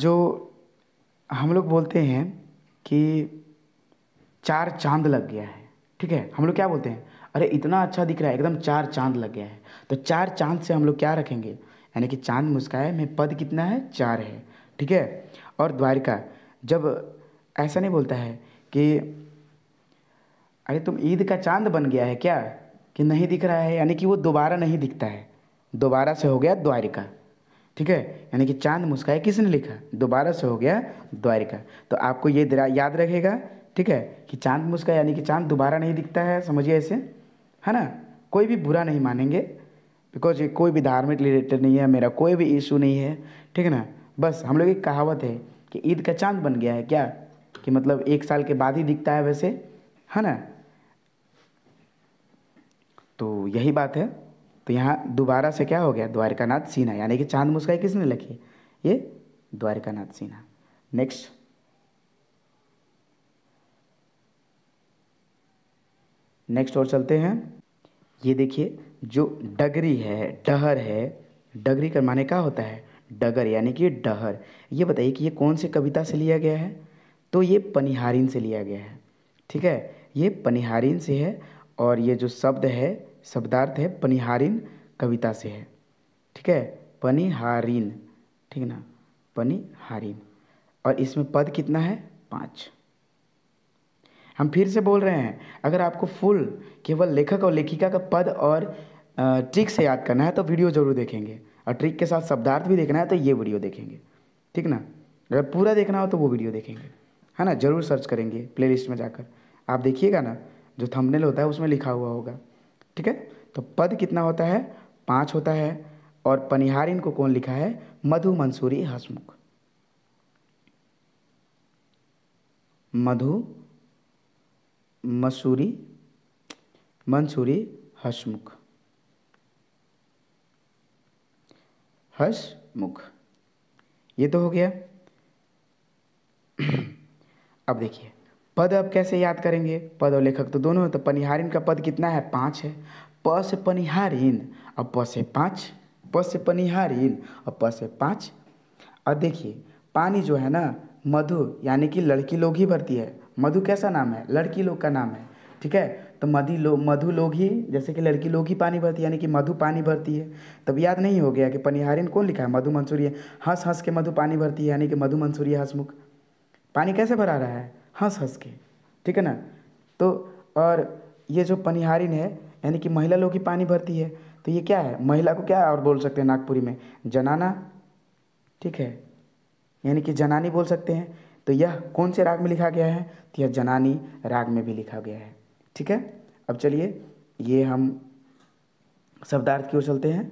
जो हम लोग बोलते हैं कि चार चांद लग गया है ठीक है हम लोग क्या बोलते हैं अरे इतना अच्छा दिख रहा है एकदम चार चांद लग गया है तो चार चांद से हम लोग क्या रखेंगे यानी कि चांद मुस्काए में पद कितना है चार है ठीक है और द्वारिका जब ऐसा नहीं बोलता है कि अरे तुम ईद का चांद बन गया है क्या कि नहीं दिख रहा है यानी कि वो दोबारा नहीं दिखता है दोबारा से हो गया द्वारिका ठीक है यानी कि चांद मुस्काए किसने लिखा दोबारा से हो गया द्वारिका तो आपको ये याद रखेगा ठीक है कि चांद मुस्का यानी कि चांद दोबारा नहीं दिखता है समझिए ऐसे है ना कोई भी बुरा नहीं मानेंगे बिकॉज ये कोई भी धार्मिक रिलेटेड नहीं है मेरा कोई भी इशू नहीं है ठीक है ना बस हम लोग एक कहावत है कि ईद का चांद बन गया है क्या कि मतलब एक साल के बाद ही दिखता है वैसे है ना तो यही बात है तो यहाँ दोबारा से क्या हो गया द्वारिकानाथ सिन्हा यानी कि चांद मुस्काई किसने लिखी ये द्वारिकानाथ सिन्हा नेक्स्ट नेक्स्ट और चलते हैं ये देखिए जो डगरी है डहर है डगरी का माने क्या होता है डगर यानी कि डहर ये बताइए कि ये कौन से कविता से लिया गया है तो ये पनिहारिन से लिया गया है ठीक है ये पनिहारिन से है और ये जो शब्द है शब्दार्थ है पनिहारिन कविता से है ठीक है पनिहारिन ठीक ना पनिहारिन और इसमें पद कितना है पाँच हम फिर से बोल रहे हैं अगर आपको फुल केवल लेखक और लेखिका का पद और ट्रिक से याद करना है तो वीडियो ज़रूर देखेंगे और ट्रिक के साथ शब्दार्थ भी देखना है तो ये वीडियो देखेंगे ठीक ना अगर पूरा देखना हो तो वो वीडियो देखेंगे है ना ज़रूर सर्च करेंगे प्लेलिस्ट में जाकर आप देखिएगा ना जो थंबनेल होता है उसमें लिखा हुआ होगा ठीक है तो पद कितना होता है पाँच होता है और पनिहार इनको कौन लिखा है मधु मंसूरी हसमुख मधु मसूरी मंसूरी हसमुख हसमुख ये तो हो गया अब देखिए पद अब कैसे याद करेंगे पद और लेखक तो दोनों तो पनिहारिन का पद कितना है पाँच है प से पनिहारिन अब प से पाँच प से पनिहारिन और प से पाँच और देखिए पानी जो है ना मधु यानी कि लड़की लोग ही भरती है मधु कैसा नाम है लड़की लोग का नाम है ठीक है तो मधी लोग मधु लोग ही जैसे कि लड़की लोग ही पानी भरती है यानी कि मधु पानी भरती है तब याद नहीं हो गया कि पनिहारिन कौन लिखा है मधु मंसूरी हंस हंस के मधु पानी भरती है यानी कि मधु मंसूरी हंसमुख पानी कैसे भरा रहा है हंस हंस के ठीक है ना तो और ये जो पनिहारिन है यानी कि महिला लोग ही पानी भरती है तो ये क्या है महिला को क्या और बोल सकते हैं नागपुरी में जनाना ठीक है यानी कि जनानी बोल सकते हैं तो यह कौन से राग में लिखा गया है तो यह जनानी राग में भी लिखा गया है ठीक है अब चलिए ये हम शब्दार्थ की ओर चलते हैं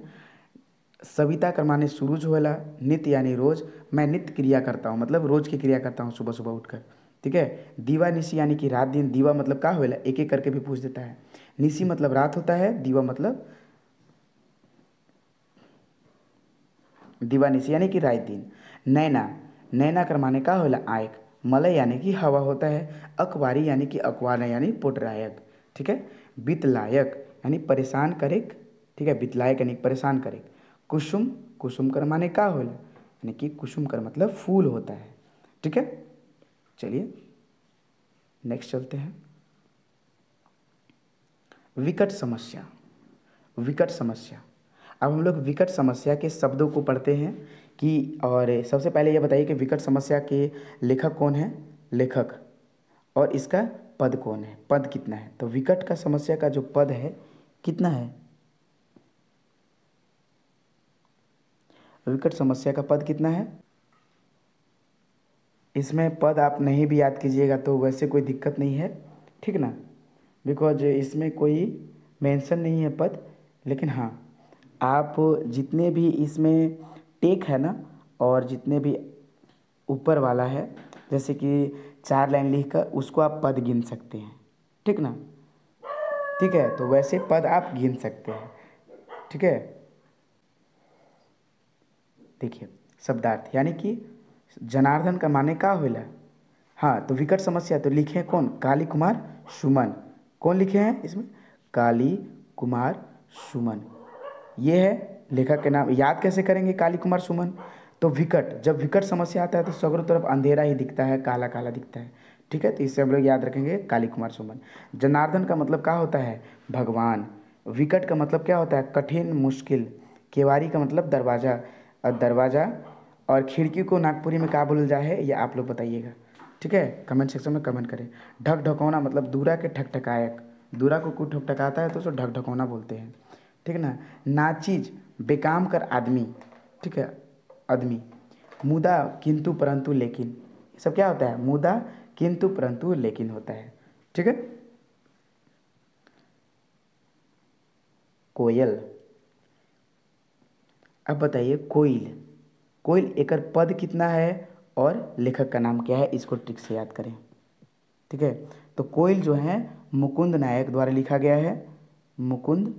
सविता कर्माने सूरज होला नित्य यानी रोज मैं नित्य क्रिया करता हूँ मतलब रोज की क्रिया करता हूँ सुबह सुबह उठकर ठीक है दीवा निशी यानी कि रात दिन दीवा मतलब का होला एक एक करके भी पूछ देता है निशी मतलब रात होता है दीवा मतलब दीवा निशी यानी कि रात दिन नैना नैना क्रमाने का होला आयक मलय यानी कि हवा होता है अखबारी यानी कि अखबार यानी पोटरायक ठीक है बितलायक यानी परेशान करेक ठीक है बितलायक यानी परेशान करेक कुसुम कुसुम कर माने का होला यानी कि कुसुम कर मतलब फूल होता है ठीक है चलिए नेक्स्ट चलते हैं विकट समस्या विकट समस्या अब हम लोग विकट समस्या के शब्दों को पढ़ते हैं कि और सबसे पहले यह बताइए कि विकट समस्या के लेखक कौन है लेखक और इसका पद कौन है पद कितना है तो विकट का समस्या का जो पद है कितना है विकट समस्या का पद कितना है इसमें पद आप नहीं भी याद कीजिएगा तो वैसे कोई दिक्कत नहीं है ठीक ना बिकॉज इसमें कोई मेंशन नहीं है पद लेकिन हाँ आप जितने भी इसमें टेक है ना और जितने भी ऊपर वाला है जैसे कि चार लाइन लिख कर उसको आप पद गिन सकते हैं ठीक ना ठीक है तो वैसे पद आप गिन सकते हैं ठीक है देखिए शब्दार्थ यानी कि जनार्दन का माने का होला हाँ तो विकट समस्या तो लिखे हैं कौन काली कुमार सुमन कौन लिखे हैं इसमें काली कुमार सुमन ये है लेखक के नाम याद कैसे करेंगे काली कुमार सुमन तो विकट जब विकट समस्या आता है तो सगरों तरफ अंधेरा ही दिखता है काला काला दिखता है ठीक है तो इससे हम लोग याद रखेंगे काली कुमार सुमन जनार्दन का मतलब क्या होता है भगवान विकट का मतलब क्या होता है कठिन मुश्किल केवारी का मतलब दरवाज़ा और दरवाज़ा और खिड़की को नागपुरी में क्या बोल जाए ये आप लोग बताइएगा ठीक है कमेंट सेक्शन में कमेंट करें ढक ढकौना मतलब दूरा के ठकठकायक दूरा को कुछ ठकठकाता है तो उसको ढक ढकौना बोलते हैं ठीक है ना नाचीज बेकाम कर आदमी ठीक है आदमी मुदा किंतु परंतु लेकिन ये सब क्या होता है मुदा किंतु परंतु लेकिन होता है ठीक है कोयल अब बताइए कोयल कोयल एकर पद कितना है और लेखक का नाम क्या है इसको ट्रिक से याद करें ठीक है तो कोयल जो है मुकुंद नायक द्वारा लिखा गया है मुकुंद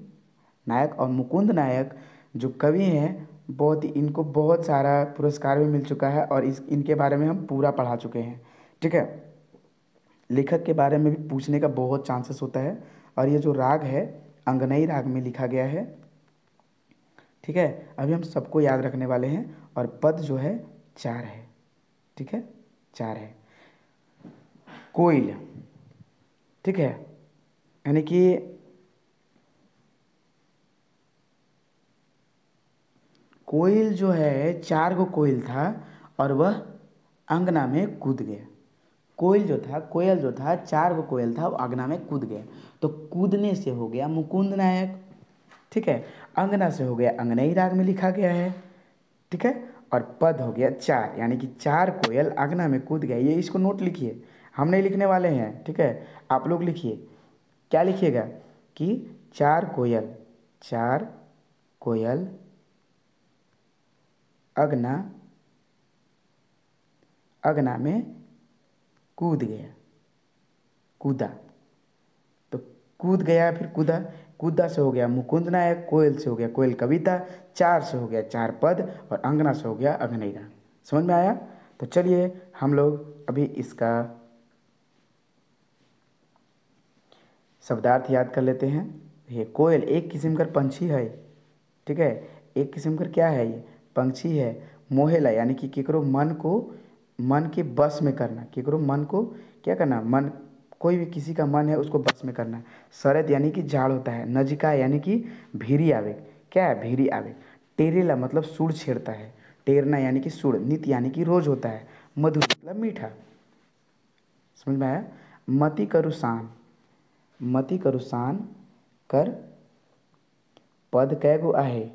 नायक और मुकुंद नायक जो कवि हैं बहुत इनको बहुत सारा पुरस्कार भी मिल चुका है और इस इनके बारे में हम पूरा पढ़ा चुके हैं ठीक है लेखक के बारे में भी पूछने का बहुत चांसेस होता है और ये जो राग है अंगनई राग में लिखा गया है ठीक है अभी हम सबको याद रखने वाले हैं और पद जो है चार है ठीक है चार है कोयल ठीक है यानी कि कोयल जो है चार गो कोयल था और वह अंगना में कूद गया कोयल जो था कोयल जो था चार गो कोयल था वो अंगना में कूद गया तो कूदने से हो गया मुकुंद नायक ठीक है अंगना से हो गया अंगना ही राग में लिखा गया है ठीक है और पद हो गया चार यानी कि चार कोयल अंगना में कूद गया ये इसको नोट लिखिए हम नहीं लिखने वाले हैं ठीक है आप लोग लिखिए क्या लिखिएगा कि चार कोयल चार कोयल अगना अगना में कूद गया कूदा तो कूद गया फिर कूदा कूदा से हो गया मुकुंद नायक कोयल से हो गया कोयल कविता चार से हो गया चार पद और अंगना से हो गया अग्निरा समझ में आया तो चलिए हम लोग अभी इसका शब्दार्थ याद कर लेते हैं ये कोयल एक किस्म का पंछी है ठीक है एक किस्म का क्या है ये पंक्षी है मोहेला यानी कि केकरो मन को मन के बस में करना केकरो मन को क्या करना मन कोई भी किसी का मन है उसको बस में करना शरद यानी कि झाड़ होता है नजिका यानी कि भीरी आवेग क्या है भीरी आवेग टेरेला मतलब सूर छेड़ता है टेरना यानी कि सूर नित यानी कि रोज होता है मधु मतलब मीठा समझ में आया मति करुशान मति करुसान कर पद कैगो आहे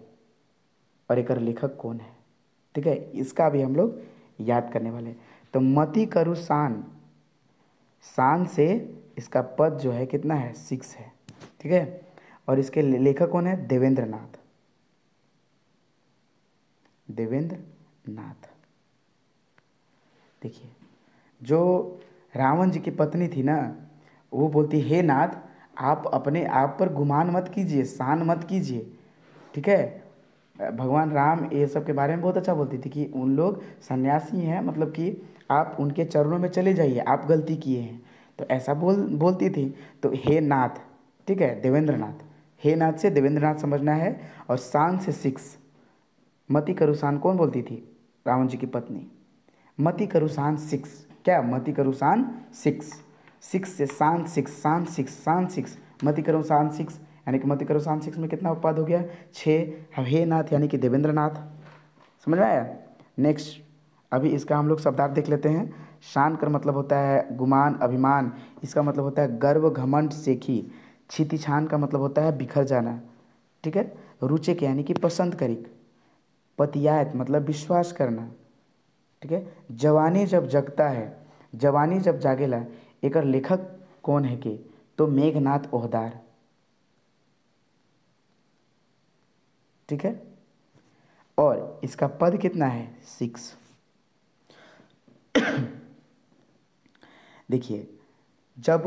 और एक लेखक कौन है ठीक है इसका भी हम लोग याद करने वाले हैं तो मति करु शान शान से इसका पद जो है कितना है सिक्स है ठीक है और इसके लेखक कौन है देवेंद्र नाथ देवेंद्र नाथ देखिए जो रावण जी की पत्नी थी ना वो बोलती हे नाथ आप अपने आप पर गुमान मत कीजिए शान मत कीजिए ठीक है भगवान राम ये सब के बारे में बहुत अच्छा बोलती थी कि उन लोग सन्यासी हैं मतलब कि आप उनके चरणों में चले जाइए आप गलती किए हैं तो ऐसा बोल बोलती थी तो हे नाथ ठीक है देवेंद्र नाथ हे नाथ से देवेंद्र नाथ समझना है और शान से सिक्स मती करुशान कौन बोलती थी रावण जी की पत्नी मति करुशान सिक्स क्या मति करुशान सिक्स सिक्स से शान सिक्स शान सिक्स शान सिक्स मति करुशान सिक्स यानी कि मत करो शान सिक्स में कितना उत्पाद हो गया छः हवे नाथ यानी कि देवेंद्र नाथ समझ में आया नेक्स्ट अभी इसका हम लोग शब्दार्थ देख लेते हैं शान कर मतलब होता है गुमान अभिमान इसका मतलब होता है गर्व घमंड सेखी छीति छान का मतलब होता है बिखर जाना ठीक है रुचिक यानी कि पसंद करी पतियात मतलब विश्वास करना ठीक है जवानी जब जगता है जवानी जब जागेला एक लेखक कौन है के तो मेघनाथ ओहदार ठीक है और इसका पद कितना है सिक्स देखिए जब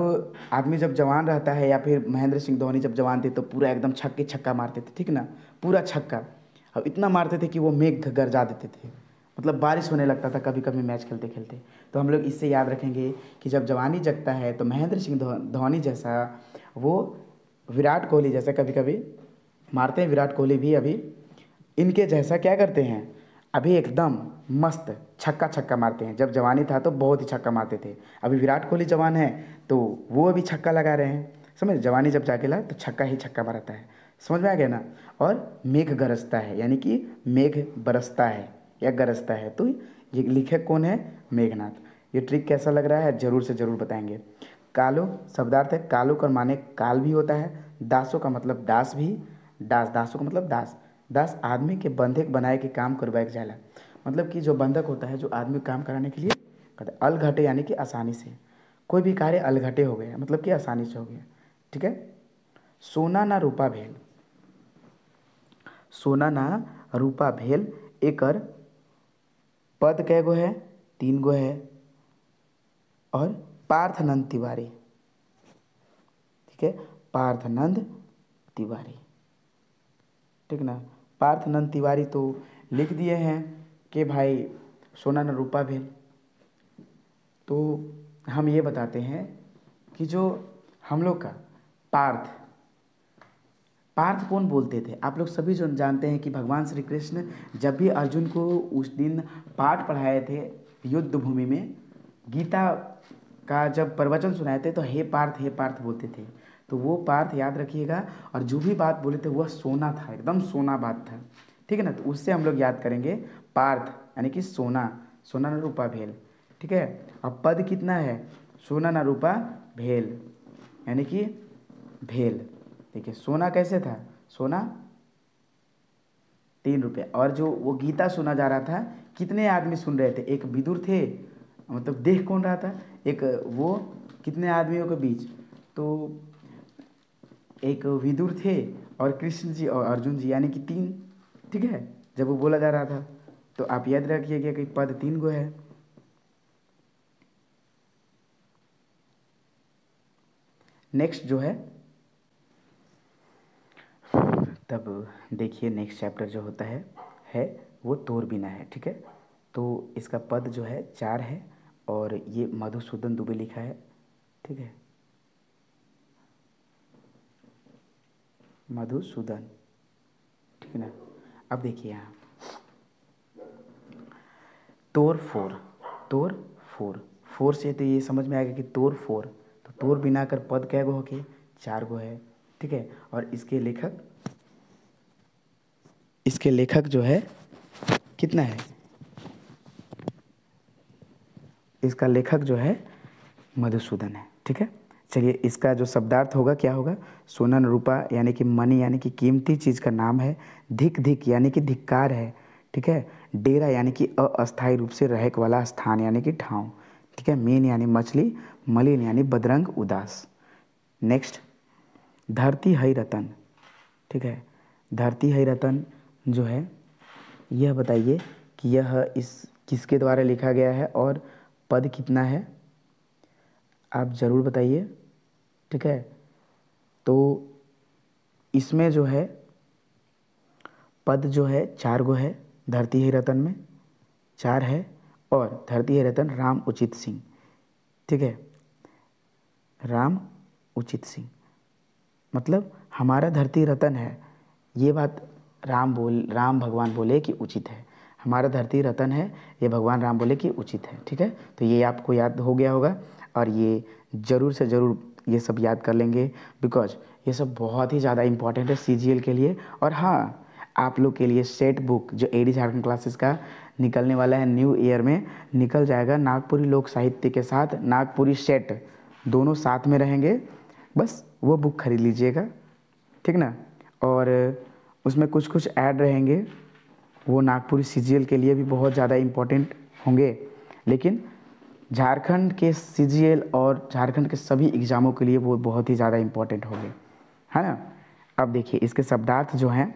आदमी जब जवान रहता है या फिर महेंद्र सिंह धोनी जब जवान थे तो पूरा एकदम छक्के छक्का मारते थे ठीक ना पूरा छक्का अब इतना मारते थे कि वो मेघ गरजा देते थे मतलब बारिश होने लगता था कभी कभी मैच खेलते खेलते तो हम लोग इससे याद रखेंगे कि जब जवानी जगता है तो महेंद्र सिंह धोनी जैसा वो विराट कोहली जैसा कभी कभी मारते हैं विराट कोहली भी अभी इनके जैसा क्या करते हैं अभी एकदम मस्त छक्का छक्का मारते हैं जब जवानी था तो बहुत ही छक्का मारते थे अभी विराट कोहली जवान है तो वो अभी छक्का लगा रहे हैं समझ जवानी जब जाके ला तो छक्का ही छक्का मारता है समझ में आ गया ना और मेघ गरजता है यानी कि मेघ बरसता है या गरजता है तो ये लिखक कौन है मेघनाथ ये ट्रिक कैसा लग रहा है ज़रूर से ज़रूर बताएंगे कालो शब्दार्थ है कालो का माने काल भी होता है दासों का मतलब दास भी दास दासों का मतलब दास दास आदमी के बंधक बनाए के काम करवाए जाला मतलब कि जो बंधक होता है जो आदमी काम कराने के लिए करता है अलघटे यानी कि आसानी से कोई भी कार्य अलघटे हो गया मतलब कि आसानी से हो गया ठीक है सोना ना रूपा भेल सोना ना रूपा भेल एकर पद कै गो है तीन गो है और पार्थनंद तिवारी ठीक है पार्थनंद तिवारी ठीक ना नंद तिवारी तो लिख दिए हैं कि भाई सोना न रूपा भेल तो हम ये बताते हैं कि जो हम लोग का पार्थ पार्थ कौन बोलते थे आप लोग सभी जो जानते हैं कि भगवान श्री कृष्ण जब भी अर्जुन को उस दिन पाठ पढ़ाए थे युद्ध भूमि में गीता का जब प्रवचन सुनाए थे तो हे पार्थ हे पार्थ बोलते थे तो वो पार्थ याद रखिएगा और जो भी बात बोले थे वह सोना था एकदम सोना बात था ठीक है ना तो उससे हम लोग याद करेंगे पार्थ यानी कि सोना सोना न रूपा भेल ठीक है अब पद कितना है सोना न रूपा भेल यानी कि भेल देखिए सोना कैसे था सोना तीन रुपये और जो वो गीता सुना जा रहा था कितने आदमी सुन रहे थे एक विदुर थे मतलब देख कौन रहा था एक वो कितने आदमियों के बीच तो एक विदुर थे और कृष्ण जी और अर्जुन जी यानी कि तीन ठीक है जब वो बोला जा रहा था तो आप याद रखिएगा कि पद तीन गो है नेक्स्ट जो है तब देखिए नेक्स्ट चैप्टर जो होता है है वो बिना है ठीक है तो इसका पद जो है चार है और ये मधुसूदन दुबे लिखा है ठीक है मधुसूदन ठीक है ना अब देखिए यहाँ तोर फोर तोर फोर फोर से तो ये समझ में आएगा कि तोर फोर तो तोर बिना कर पद कै गो हो के चार गो है ठीक है और इसके लेखक इसके लेखक जो है कितना है इसका लेखक जो है मधुसूदन है ठीक है चलिए इसका जो शब्दार्थ होगा क्या होगा सोनन रूपा यानी कि मनी यानी कि कीमती चीज़ का नाम है धिक धिक यानी कि धिक्कार है ठीक है डेरा यानी कि अस्थायी रूप से रहक वाला स्थान यानी कि ठाव ठीक है मीन यानी मछली मलिन यानी बदरंग उदास नेक्स्ट धरती हई रतन ठीक है धरती हई रतन जो है यह बताइए कि यह इस किसके द्वारा लिखा गया है और पद कितना है आप ज़रूर बताइए ठीक है तो इसमें जो है पद जो है चार गो है धरती ही रतन में चार है और धरती है रतन राम उचित सिंह ठीक है राम उचित सिंह मतलब हमारा धरती रतन है ये बात राम बोल राम भगवान बोले कि उचित है हमारा धरती रतन है ये भगवान राम बोले कि उचित है ठीक है तो ये आपको याद हो गया होगा और ये ज़रूर से ज़रूर ये सब याद कर लेंगे बिकॉज ये सब बहुत ही ज़्यादा इंपॉर्टेंट है सी के लिए और हाँ आप लोग के लिए सेट बुक जो ए डी झारखंड क्लासेस का निकलने वाला है न्यू ईयर में निकल जाएगा नागपुरी लोक साहित्य के साथ नागपुरी सेट दोनों साथ में रहेंगे बस वो बुक खरीद लीजिएगा ठीक ना और उसमें कुछ कुछ ऐड रहेंगे वो नागपुरी सी के लिए भी बहुत ज़्यादा इम्पोर्टेंट होंगे लेकिन झारखंड के सी और झारखंड के सभी एग्ज़ामों के लिए वो बहुत ही ज़्यादा इम्पोर्टेंट हो गए है ना अब देखिए इसके शब्दार्थ जो हैं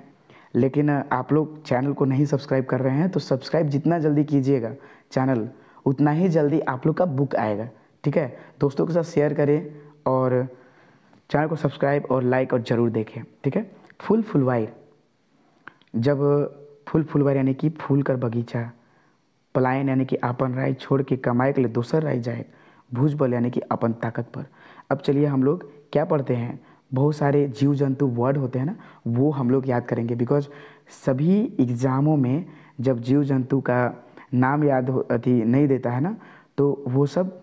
लेकिन आप लोग चैनल को नहीं सब्सक्राइब कर रहे हैं तो सब्सक्राइब जितना जल्दी कीजिएगा चैनल उतना ही जल्दी आप लोग का बुक आएगा ठीक है दोस्तों के साथ शेयर करें और चैनल को सब्सक्राइब और लाइक और ज़रूर देखें ठीक है फुल फुलवायर जब फुल फुलवायर यानी कि फूल कर बगीचा पलायन यानी कि अपन राय छोड़ के कमाए के लिए दूसर राय जाए भूजबल यानी कि अपन ताकत पर अब चलिए हम लोग क्या पढ़ते हैं बहुत सारे जीव जंतु वर्ड होते हैं ना वो हम लोग याद करेंगे बिकॉज सभी एग्ज़ामों में जब जीव जंतु का नाम याद हो अथी नहीं देता है ना तो वो सब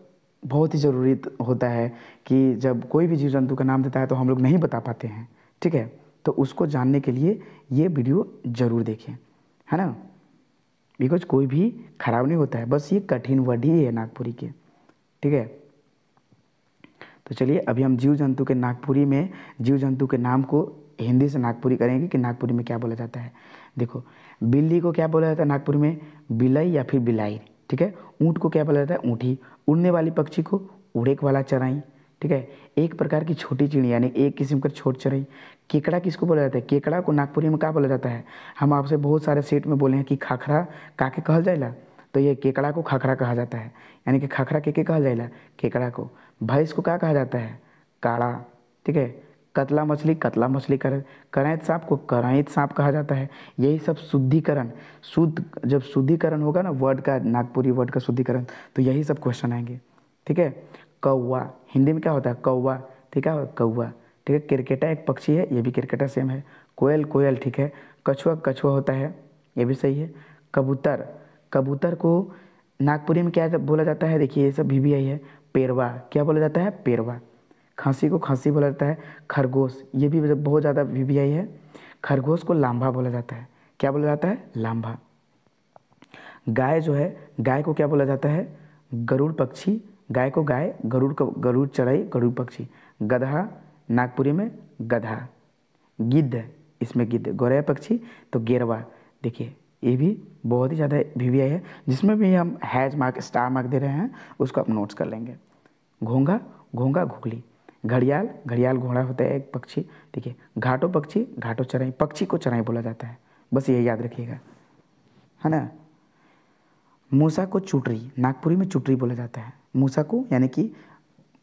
बहुत ही ज़रूरी होता है कि जब कोई भी जीव जंतु का नाम देता है तो हम लोग नहीं बता पाते हैं ठीक है तो उसको जानने के लिए ये वीडियो ज़रूर देखें है ना बिकॉज कोई भी खराब नहीं होता है बस ये कठिन वर्ड ही है नागपुरी के ठीक है तो चलिए अभी हम जीव जंतु के नागपुरी में जीव जंतु के नाम को हिंदी से नागपुरी करेंगे कि नागपुरी में क्या बोला जाता है देखो बिल्ली को क्या बोला जाता है नागपुरी में बिलाई या फिर बिलाई ठीक है ऊँट को क्या बोला जाता है ऊँटी उड़ने वाली पक्षी को उड़ेक वाला चराई ठीक है एक प्रकार की छोटी चिड़ी यानी एक किस्म का छोट चराई केकड़ा किसको बोला जाता है केकड़ा को नागपुरी में क्या बोला जाता है हम आपसे बहुत सारे सेट में बोले हैं कि खाखरा का कहा जाए जाएगा तो ये केकड़ा को खाखरा कहा जाता है यानी कि खाखरा के के कहा जाएगा केकड़ा को भैंस को क्या कहा जाता है काड़ा ठीक है कतला मछली कतला मछली कर करैत सांप को करैत सांप कहा जाता है यही सब शुद्धिकरण शुद्ध जब शुद्धिकरण होगा ना वर्ड का नागपुरी वर्ड का शुद्धिकरण तो यही सब क्वेश्चन आएंगे ठीक है कौवा हिंदी में क्या होता है कौवा ठीक है कौवा ठीक तो है क्रिकेटा एक पक्षी है ये भी क्रिकेटा सेम है कोयल कोयल ठीक है कछुआ कछुआ होता है ये भी सही है कबूतर कबूतर को नागपुरी में क्या बोला जाता है देखिए ये सब भी भी आई है पेरवा क्या बोला जाता है पेरवा खांसी को खांसी बोला जाता है खरगोश ये भी बहुत ज़्यादा वी भी आई है खरगोश को लांभा बोला जाता है क्या बोला जाता है लांभा गाय जो है गाय को क्या बोला जाता है गरुड़ पक्षी गाय को गाय गरुड़ को गरुड़ चढ़ाई गरुड़ पक्षी गधा नागपुरी में गधा गिद्ध इसमें गिद्ध गौरे पक्षी तो गेरवा देखिए ये भी बहुत ही ज़्यादा वी है जिसमें भी हम हैज मार्क स्टार मार्क दे रहे हैं उसको आप नोट्स कर लेंगे घोंगा घोंगा घुगली घड़ियाल घड़ियाल घोड़ा होता है एक पक्षी देखिए घाटो पक्षी घाटो चराई पक्षी को चराई बोला जाता है बस ये याद रखिएगा है ना मूसा को चुटरी नागपुरी में चुटरी बोला जाता है मूसा को यानी कि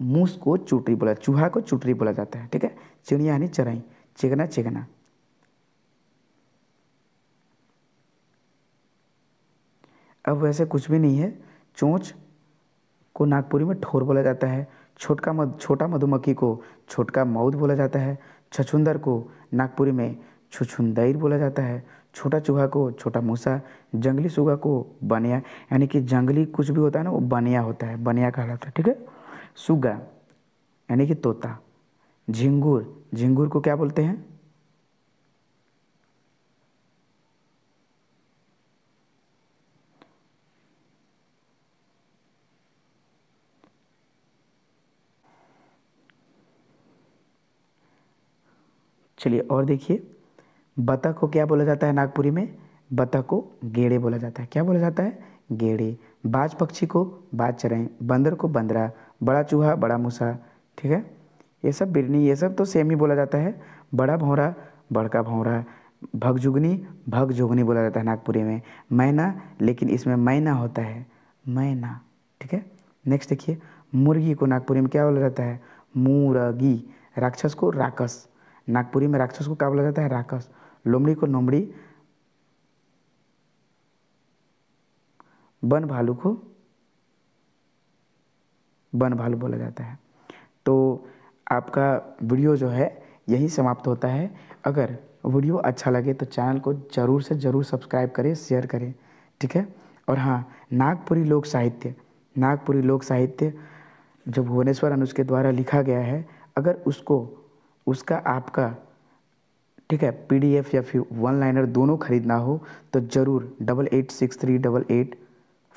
मूस को चुटरी बोला चूहा को चुटरी बोला जाता है ठीक है चिड़िया यानी चराई चिकना चिकना अब वैसे कुछ भी नहीं है चोंच को नागपुरी में ठोर बोला जाता है छोटका मद छोटा मधुमक्खी को छोटका मऊद बोला जाता है छछुंदर को नागपुरी में छुछुंदर बोला जाता है छोटा चूहा को छोटा मूसा जंगली सुगा को बनिया यानी कि जंगली कुछ भी होता है ना वो बनिया होता है बनिया कहलाता है ठीक है सुगा यानी कि तोता झिंगूर झिंगूर को क्या बोलते हैं चलिए और देखिए बतख को क्या बोला जाता है नागपुरी में बतख को गेड़े बोला जाता है क्या बोला जाता है गेड़े बाज पक्षी को बाज चराएं बंदर को बंदरा बड़ा चूहा बड़ा मूसा ठीक है ये सब बिरनी ये सब तो सेम ही बोला जाता है बड़ा भौरा बड़का भौरा भगजुगनी भगजुगनी बोला जाता है नागपुरी में मैना लेकिन इसमें मैना होता है मैना ठीक है नेक्स्ट देखिए मुर्गी को नागपुरी में क्या बोला जाता है मुरगी राक्षस को राकस नागपुरी में राक्षस को क्या बोला जाता है राकस लोमड़ी को लोमड़ी वन भालू को वन भालु बोला जाता है तो आपका वीडियो जो है यही समाप्त होता है अगर वीडियो अच्छा लगे तो चैनल को ज़रूर से ज़रूर सब्सक्राइब करें शेयर करें ठीक है और हाँ नागपुरी लोक साहित्य नागपुरी लोक साहित्य जो भुवनेश्वर अनुज के द्वारा लिखा गया है अगर उसको उसका आपका ठीक है पीडीएफ या फिर वन लाइनर दोनों खरीदना हो तो ज़रूर double eight six three double eight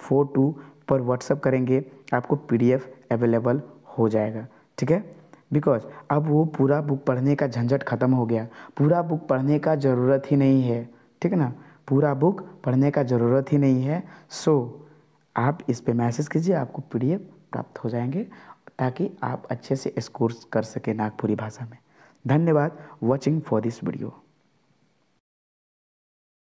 four two पर व्हाट्सअप करेंगे आपको पीडीएफ अवेलेबल हो जाएगा ठीक है बिकॉज अब वो पूरा बुक पढ़ने का झंझट ख़त्म हो गया पूरा बुक पढ़ने का ज़रूरत ही नहीं है ठीक है ना पूरा बुक पढ़ने का ज़रूरत ही नहीं है सो so, आप इस पे मैसेज कीजिए आपको पीडीएफ प्राप्त हो जाएंगे ताकि आप अच्छे से स्कोर कर सकें नागपुरी भाषा में धन्यवाद वॉचिंग फॉर दिस वीडियो